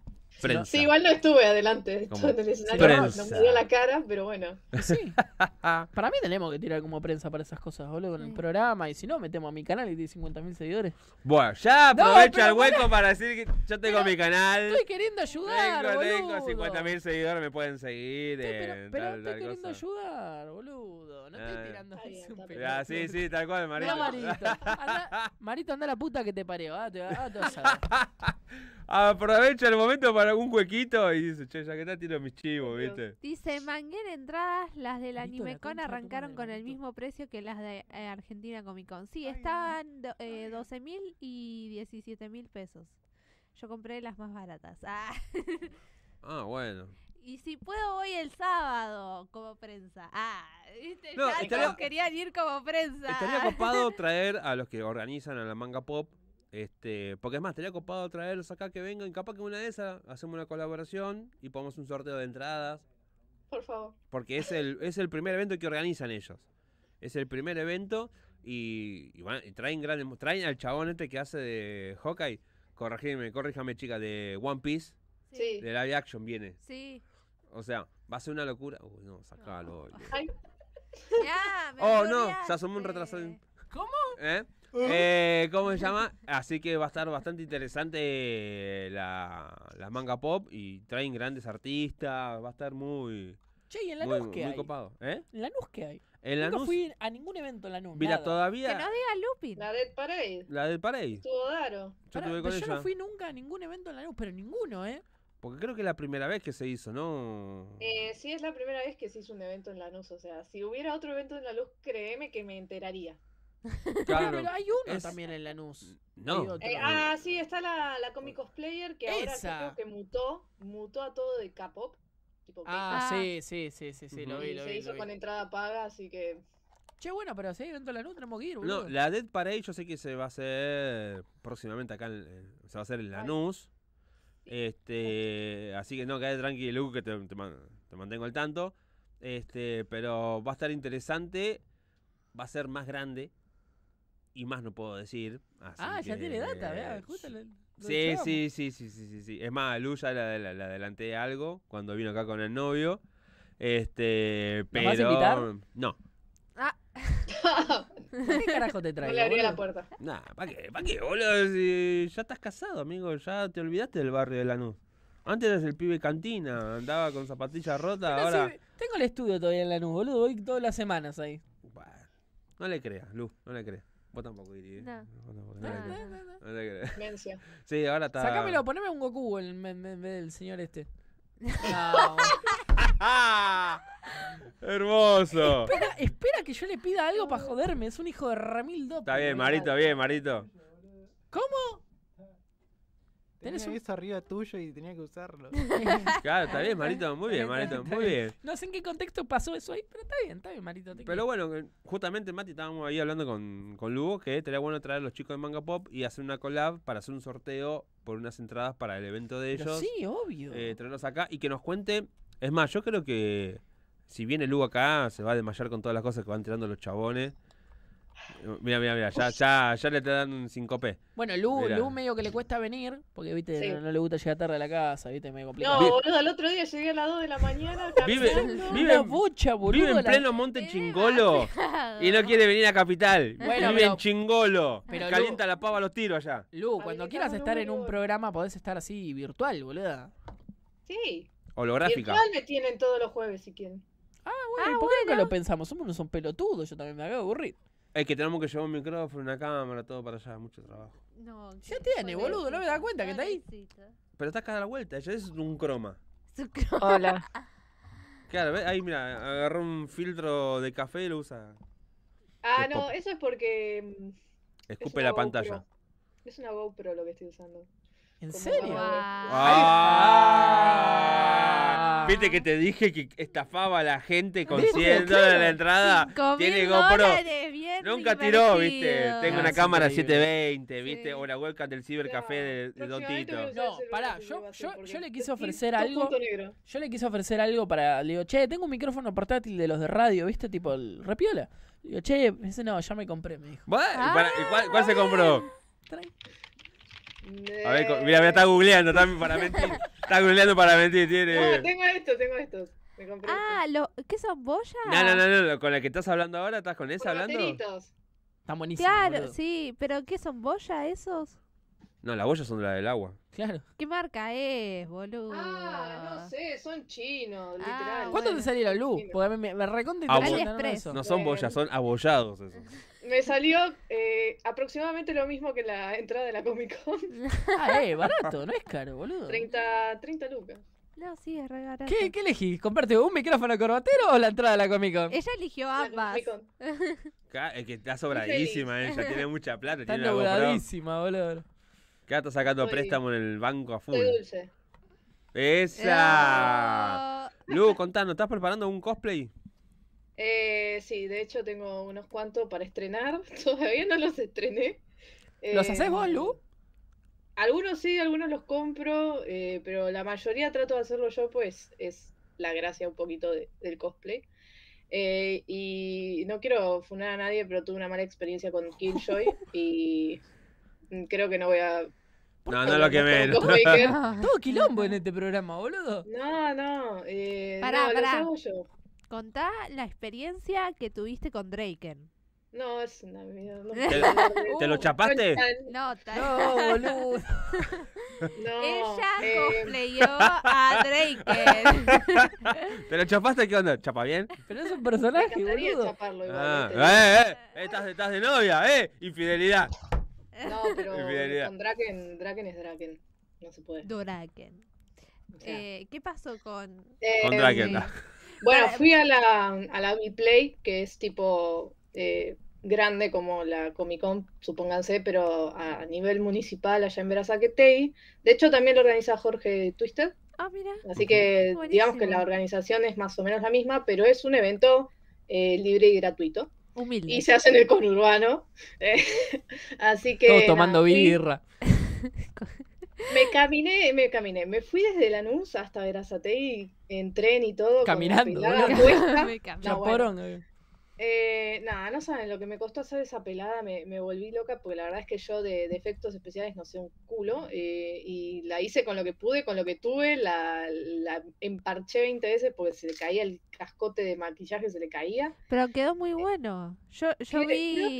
Sí, igual no estuve adelante en el No, me dio la cara, pero bueno. Sí. para mí tenemos que tirar como prensa para esas cosas, boludo, con el programa. Y si no, metemos a mi canal y tiene 50.000 seguidores. Bueno, ya aprovecho el hueco para... decir que yo tengo mi canal. Estoy queriendo ayudar, boludo. Tengo 50.000 seguidores, me pueden seguir. pero, estoy queriendo ayudar, boludo. No estoy ah. tirando un ah, Sí, sí, tal cual, Marito. Marito. Anda, Marito, la puta que te pareo. Ah, te, ah, aprovecha el momento para un huequito y dice, che, ya que está, tiro mis chivos, ¿viste? Dice, Manguer entradas, las del AnimeCon arrancaron con el mismo precio que las de eh, Argentina Comic Con. Sí, estaban 12 eh, mil y 17 mil pesos. Yo compré las más baratas. Ah. ah. bueno. Y si puedo voy el sábado como prensa. Ah, ¿viste? No, querían ir como prensa. Estaría copado traer a los que organizan a la manga pop este, porque es más, estaría copado traerlos acá que vengan. Capaz que una de esas hacemos una colaboración y ponemos un sorteo de entradas. Por favor. Porque es el, es el primer evento que organizan ellos. Es el primer evento y, traen, grandes, traen al chabón este que hace de Hawkeye. Corregime, corríjame, chica, de One Piece. Sí. De live action viene. Sí. O sea, va a ser una locura. Uy, no, sacalo. Ya, me oh, no, se asomó un retraso ¿Cómo? ¿Eh? Eh, ¿Cómo se llama? Así que va a estar bastante interesante eh, la, la manga pop y traen grandes artistas. Va a estar muy. Che, ¿y en muy, copado. ¿Eh? ¿En Lanús qué hay? fui a ningún evento en Lanús. Mira, todavía. Lupin. La Dead Parade. La Parade. Estuvo Daro. yo no fui nunca a ningún evento en la Lanús, pero ninguno, ¿eh? Porque creo que es la primera vez que se hizo, ¿no? Eh, sí, es la primera vez que se hizo un evento en la Lanús. O sea, si hubiera otro evento en la luz, créeme que me enteraría. Claro. Pero hay uno también en Lanús. No. Eh, ah, sí, está la, la Comic Cosplayer que ahora creo que mutó, mutó a todo de K-pop. Ah, sí, sí, sí, sí, lo vi, lo vi. Se hizo con entrada paga, así que. Che, bueno, pero sí, dentro de la tenemos que ir, No, la Dead Parade yo sé que se va a hacer próximamente acá, en, se va a hacer en Lanús. Este, así que no, quedé tranqui, Luke, que te, te, te, mantengo al tanto. Este, pero va a estar interesante, va a ser más grande y más no puedo decir. ah, ya tiene data, vea, justo Sí, sí, sí, sí, sí, sí, Es más, Lu ya le adelanté algo cuando vino acá con el novio. Este, pero no. Ah. ¿Qué carajo te trae? No le abrí la puerta. Nah, ¿para qué? ¿Para qué, boludo? ya estás casado, amigo, ya te olvidaste del barrio de Lanús. Antes eras el pibe cantina, andaba con zapatillas rotas, ahora... tengo el estudio todavía en Lanús, boludo, voy todas las semanas ahí. no le creas, Lu, no le creas. Vos tampoco, Iri. No. Vos tampoco. No, no, no, no. te crees. Silencio. Sí, ahora está. Sácamelo, poneme un Goku en en- vez del señor este. No. ¡Hermoso! espera, espera que yo le pida algo para joderme. Es un hijo de Ramil Está bien, Marito, bien, Marito. ¿Cómo? Tenés un... eso arriba tuyo y tenía que usarlo. claro, está bien, Marito, muy bien, Marito, muy bien. No sé en qué contexto pasó eso ahí, pero está bien, está bien, Marito. Pero bueno, eh, justamente, Mati, estábamos ahí hablando con, con Lugo que estaría bueno traer a los chicos de Manga Pop y hacer una collab para hacer un sorteo por unas entradas para el evento de ellos. sí, obvio. Eh, traerlos acá y que nos cuente. Es más, yo creo que si viene Lugo acá, se va a desmayar con todas las cosas que van tirando los chabones. Eh, mira, mira, mira, ya, ya, le está dando un p. Bueno, Lu, Lu medio que le cuesta venir, porque viste, no, le gusta llegar tarde a la casa, viste, medio complicado. No, boludo, el otro día llegué a las 2 de la mañana. Vive- vive en- en pleno Monte Chingolo y no quiere venir a Capital. Vive en Chingolo. pero Calienta la pava a los tiros allá. Lu, cuando quieras estar en un programa podés estar así virtual, boluda. Sí. Holográfica. Virtual me tienen todos los jueves si quieren. Ah, bueno, ah, ¿por qué no lo pensamos? Somos unos pelotudos, yo también me hago aburrir. Es que tenemos que llevar un micrófono, una cámara, todo para allá, mucho trabajo. No, ya tiene, boludo, no me das cuenta que está ahí. Pero está cada la vuelta, ya es un croma. Hola. Claro, ahí mira, agarró un filtro de café y lo usa. Ah, no, eso es porque. Mm, Escupe la pantalla. Es una GoPro lo que estoy usando. ¿En serio? ¿Viste que te dije que estafaba a la gente con 100 dólares la entrada? Tiene GoPro. Nunca tiró, ¿viste? Tengo una cámara 720, ¿viste? O la webcam del cibercafé de, Don Tito. No, pará, yo, yo, yo le quise ofrecer algo. Yo le quise ofrecer algo para. Le digo, che, tengo un micrófono portátil de los de radio, ¿viste? Tipo el repiola. Le digo, che, dice no, ya me compré, me dijo. ¿Cuál, ¿cuál, ah, se compró? A ver, mira, mira, está googleando también para mentir. Está googleando para mentir, tiene. No, tengo esto, tengo estos. Me ah, ¿qué son boyas? No, no, no, no, con la que estás hablando ahora, ¿estás con esa hablando? Materitos. Están buenísimos. Claro, sí, pero ¿qué son boyas esos? No, las boyas son de la del agua. Claro. ¿Qué marca es, boludo? Ah, no sé, son chinos, ah, literal. ¿Cuánto bueno, te salieron luz? Porque me, me, me ah, No, son boyas, son abollados esos. Me salió eh, aproximadamente lo mismo que la entrada de la Comic Con. Ah, eh, barato, no es caro, boludo. 30, 30 lucas. No, sí, es re ¿Qué, elegís? Comparte, un micrófono corbatero o la entrada de la Comic Con? Ella eligió ambas. Es que está sobradísima ella, tiene mucha plata. Está sobradísima, boludo. Que está sacando préstamo en el banco a full. Estoy dulce. ¡Esa! luego Lu, ¿estás preparando un cosplay? Eh, sí, de hecho tengo unos cuantos para estrenar. Todavía no los estrené. ¿Los haces vos, em, Lu? Algunos sí, algunos los compro, eh, pero la mayoría trato de hacerlo yo, pues es la gracia un poquito del cosplay. Eh, y no quiero funar a nadie, pero tuve una mala experiencia con Killjoy y mm, creo que no voy a no, no lo quemé. Todo quilombo en este programa, boludo. No, no. Eh, no, Contá la experiencia que tuviste con Draken. No, es una mierda. ¿Te, lo chapaste? No, no boludo. Ella eh... a Draken. ¿Te lo chapaste? ¿Qué onda? ¿Chapa bien? Pero es un personaje, Me boludo. chaparlo ah, igual. Eh, eh, estás, estás de novia, eh. Infidelidad. No, pero con Draken, Draken es Draken. No se puede. Draken. eh, ¿Qué pasó con... Eh, con Draken. Eh, bueno, ah, fui a la, a la Play, que es tipo eh, grande como la Comic Con, supónganse, pero a, nivel municipal allá en Verazaquetei. De hecho, también lo organiza Jorge Twister. Ah, así que digamos que la organización es más o menos la misma, pero es un evento eh, libre y gratuito. Y se hace en el conurbano. Eh, así que. tomando birra. Me caminé, me caminé, me fui desde Lanús hasta y en tren y todo. Caminando. me eh. Eh, nada, no saben lo que me costó hacer esa pelada, me, volví loca porque la verdad es que yo de, defectos efectos especiales no sé un culo eh, y la hice con lo que pude, con lo que tuve, la, emparché 20 veces porque se le caía el cascote de maquillaje, se le caía. Pero quedó muy bueno, yo, yo vi,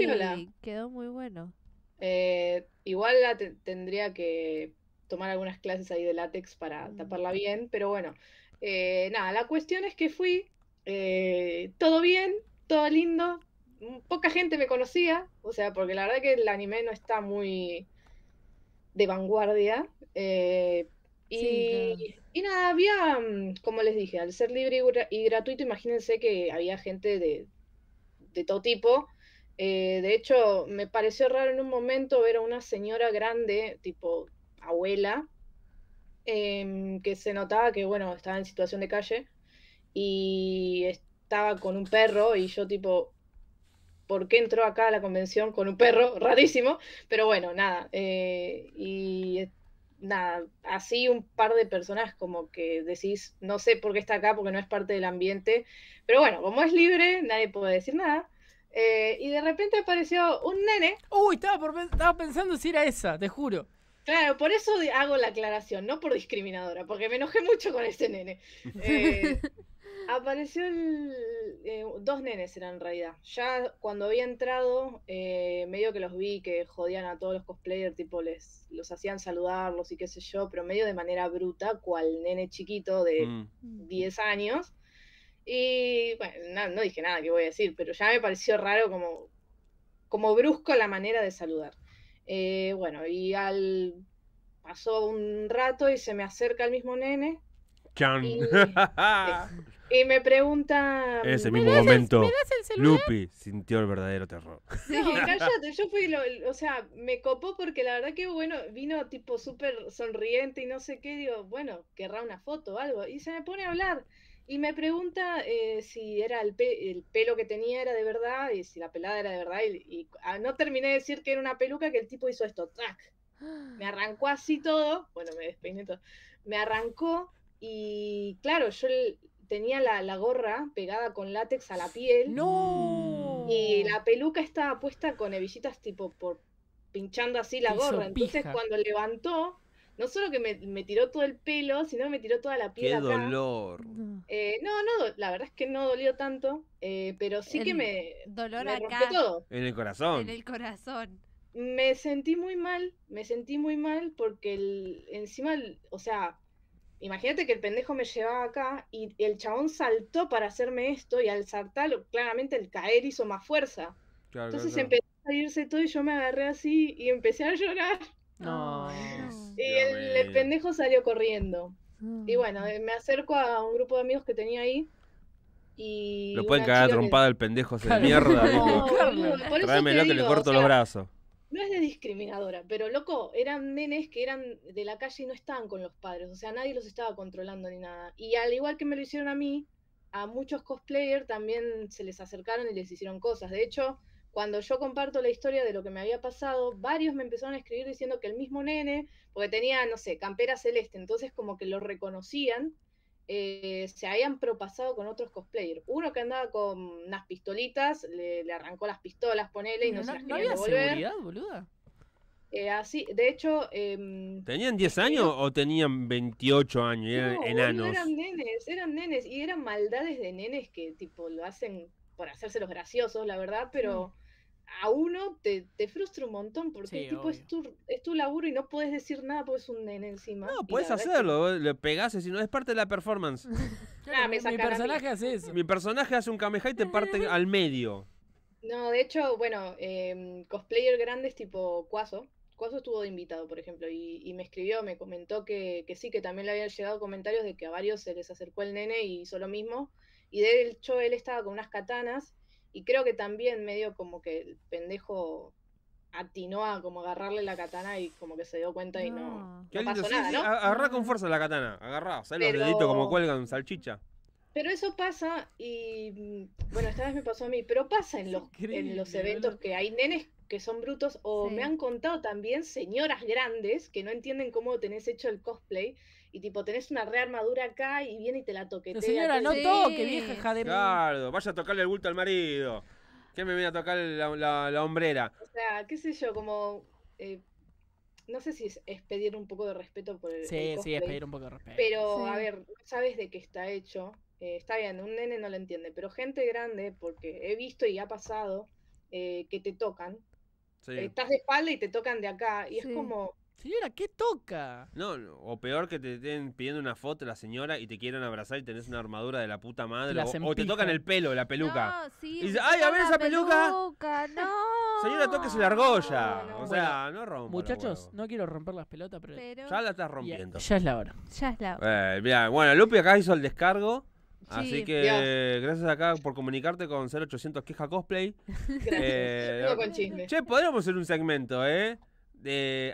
quedó, muy bueno. igual la tendría que tomar algunas clases ahí de látex para mm. taparla bien, pero bueno, eh, nada, la cuestión es que fui, eh, todo bien, todo lindo, mm, poca gente me conocía, o sea, porque la verdad que el anime no está muy de vanguardia. Eh, y, nada, había, mm, como les dije, al ser libre y, gratuito, imagínense que había gente de, de todo tipo. de hecho, me pareció raro en un momento ver a una señora grande, tipo abuela, em, que se notaba que, bueno, estaba en situación de calle y estaba con un perro y yo tipo, ¿por qué entró acá a la convención con un perro? Rarísimo, pero bueno, nada. Eh, y nada, así un par de personas como que decís, no sé por qué está acá porque no es parte del ambiente, pero bueno, como es libre, nadie puede decir nada. Eh, y de repente apareció un nene. Uy, estaba, estaba pensando si era esa, te juro. Claro, por eso hago la aclaración, no por discriminadora, porque me enojé mucho con ese nene. Eh, apareció eh, dos nenes eran en realidad. Ya cuando había entrado, eh, medio que los vi que jodían a todos los cosplayers, tipo les los hacían saludarlos y qué sé yo, pero medio de manera bruta, cual nene chiquito de 10 mm. años. Y bueno, no, no dije nada que voy a decir, pero ya me pareció raro como, como brusco la manera de saludar. Eh, bueno, y al pasó un rato y se me acerca el mismo nene. Y, me pregunta. En ese mismo momento, Lupi sintió el verdadero terror. No, cállate, yo fui, o sea, me copó porque la verdad que, bueno, vino tipo súper sonriente y no sé qué, digo, bueno, querrá una foto o algo. Y se me pone a hablar. Y me pregunta eh, si era el, pelo que tenía era de verdad y si la pelada era de verdad. Y, ah, no terminé de decir que era una peluca que el tipo hizo esto, ¡tac! Me arrancó así todo, bueno, me despeiné todo, me arrancó y claro, yo tenía la, gorra pegada con látex a la piel. ¡No! Y la peluca estaba puesta con hebillitas tipo por pinchando así la gorra. Entonces cuando levantó, no solo que me, tiró todo el pelo, sino que me tiró toda la piel. ¡Qué dolor! Eh, no, no, la verdad es que no dolió tanto, eh, pero sí que me. Dolor acá. Todo. En el corazón. En el corazón. Me sentí muy mal, me sentí muy mal porque encima, o sea, imagínate que el pendejo me llevaba acá y el chabón saltó para hacerme esto y al saltar, claramente el caer hizo más fuerza. Entonces empezó a irse todo y yo me agarré así y empecé a llorar. no. Y el, pendejo salió corriendo. Y ah. bueno, me acerco a un grupo de amigos que tenía ahí. Y lo pueden cagar trompada el pendejo se mierda. No, no, que le corto los brazos. No es de discriminadora, pero loco, eran nenes que eran de la calle y no estaban con los padres. O sea, nadie los estaba controlando ni nada. Y al igual que me lo hicieron a mí, a muchos cosplayers también se les acercaron y les hicieron cosas. De hecho, cuando yo comparto la historia de lo que me había pasado, varios me empezaron a escribir diciendo que el mismo nene, porque tenía, no sé, campera celeste, entonces como que lo reconocían, eh, se habían propasado con otros cosplayers. Uno que andaba con unas pistolitas, le, arrancó las pistolas, ponele, y no, se las no había seguridad, boluda. Eh, así, de hecho... Em, ¿Tenían 10 años o tenían 28 años? Eran Eran nenes, eran nenes, y eran maldades de nenes que tipo lo hacen por hacerse graciosos, la verdad, pero... Mm a uno te, te, frustra un montón porque tipo, es, tu, es, tu, laburo y no puedes decir nada porque es un nene encima. No, puedes hacerlo, le pegás si no es parte de la performance. Ah, mi personaje hace eso. Mi personaje hace un cameja y te parte al medio. No, de hecho, bueno, em, Cosplayer cosplayer es tipo Cuaso. Cuaso estuvo de invitado, por ejemplo, y, me escribió, me comentó que, que, sí, que también le habían llegado comentarios de que a varios se les acercó el nene y hizo lo mismo. Y de hecho él estaba con unas katanas y creo que también medio como que el pendejo atinó a como agarrarle la katana y como que se dio cuenta y no, Qué pasó nada, ¿no? Agarrá con fuerza la katana, agarrá, sale sea, los deditos como cuelgan salchicha. Pero eso pasa y mm, bueno, esta vez me pasó a mí, pero pasa en los, los eventos que hay nenes que son brutos o me han contado también señoras grandes que no entienden cómo tenés hecho el cosplay y tipo tenés una rearmadura acá y viene y te la toquetea. Señora, no toque, vieja jade. Claro, vaya a tocarle el bulto al marido. ¿Qué me viene a tocar la, la, hombrera? O sea, qué sé yo, como... Eh, no sé si es, pedir un poco de respeto por el Sí, sí, es pedir un poco de respeto. Pero, a ver, sabes de qué está hecho. Eh, está bien, un nene no lo entiende, pero gente grande, porque he visto y ha pasado, eh, que te tocan. Estás de espalda y te tocan de acá. Y es como, Señora, ¿qué toca? No, o peor que te estén pidiendo una foto la señora y te quieran abrazar y tenés una armadura de la puta madre. O, te tocan el pelo, la peluca. ¡ay, a ver esa peluca! peluca no. Señora, toque la argolla. O sea, no rompo. Muchachos, no quiero romper las pelotas, pero, ya la estás rompiendo. Ya, es la hora. Ya es la hora. Eh, bueno, Lupi acá hizo el descargo. Así que gracias acá por comunicarte con 0800 Queja Cosplay. Eh, con chisme. Che, podríamos hacer un segmento, ¿eh?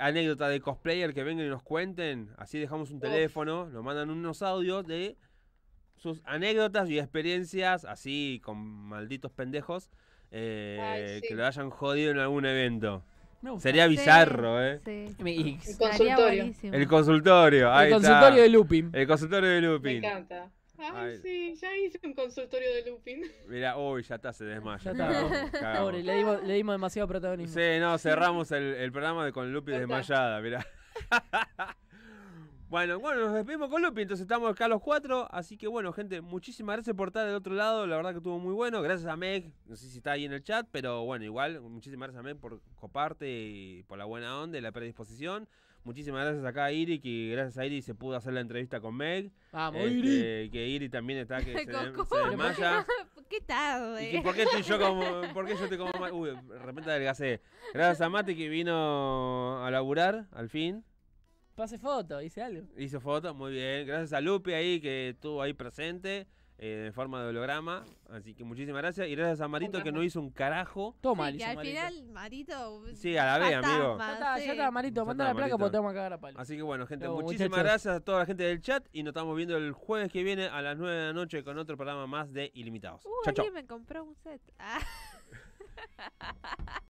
anécdota de cosplayer que vengan y nos cuenten. Así dejamos un teléfono, nos mandan unos audios de sus anécdotas y experiencias, así con malditos pendejos, eh, que lo hayan jodido en algún evento. Sería bizarro, ¿eh? El consultorio. El consultorio, de Lupin. Me encanta. Ay, sí, ya hice un consultorio de Lupin. Mira, uy, ya está, se desmaya. le dimos, demasiado protagonismo. Sí, no, cerramos el, programa de, con Lupin desmayada, mira. Bueno, bueno, nos despedimos con Lupin entonces estamos acá los cuatro. Así que bueno, gente, muchísimas gracias por estar del otro lado. La verdad que estuvo muy bueno. Gracias a Meg, no sé si está ahí en el chat, pero bueno, igual, muchísimas gracias a Meg por coparte y por la buena onda y la predisposición. Muchísimas gracias acá a Iri, que gracias a Iri se pudo hacer la entrevista con Meg. Vamos, este, Iri. Que Iri también está que se, se desmaya. ¿Qué tarde? Y ¿Por qué estoy yo como.? ¿Por qué yo te como.? Uy, de repente adelgacé. Gracias a Mati que vino a laburar, al fin. Pase foto, hice algo. Hice foto, muy bien. Gracias a Lupe ahí que estuvo ahí presente en eh, forma de holograma. Así que muchísimas gracias. Y gracias a Marito que no hizo un carajo. Toma, sí, Y al final Marito. Sí, a la vez, amigo. Ya está, ya Marito. Manda la placa porque te vamos a cagar a palo. Así que bueno, gente, muchísimas gracias a toda la gente del chat. Y nos estamos viendo el jueves que viene a las 9 de la noche con otro programa más de Ilimitados. Uh, me compró un set. Ah.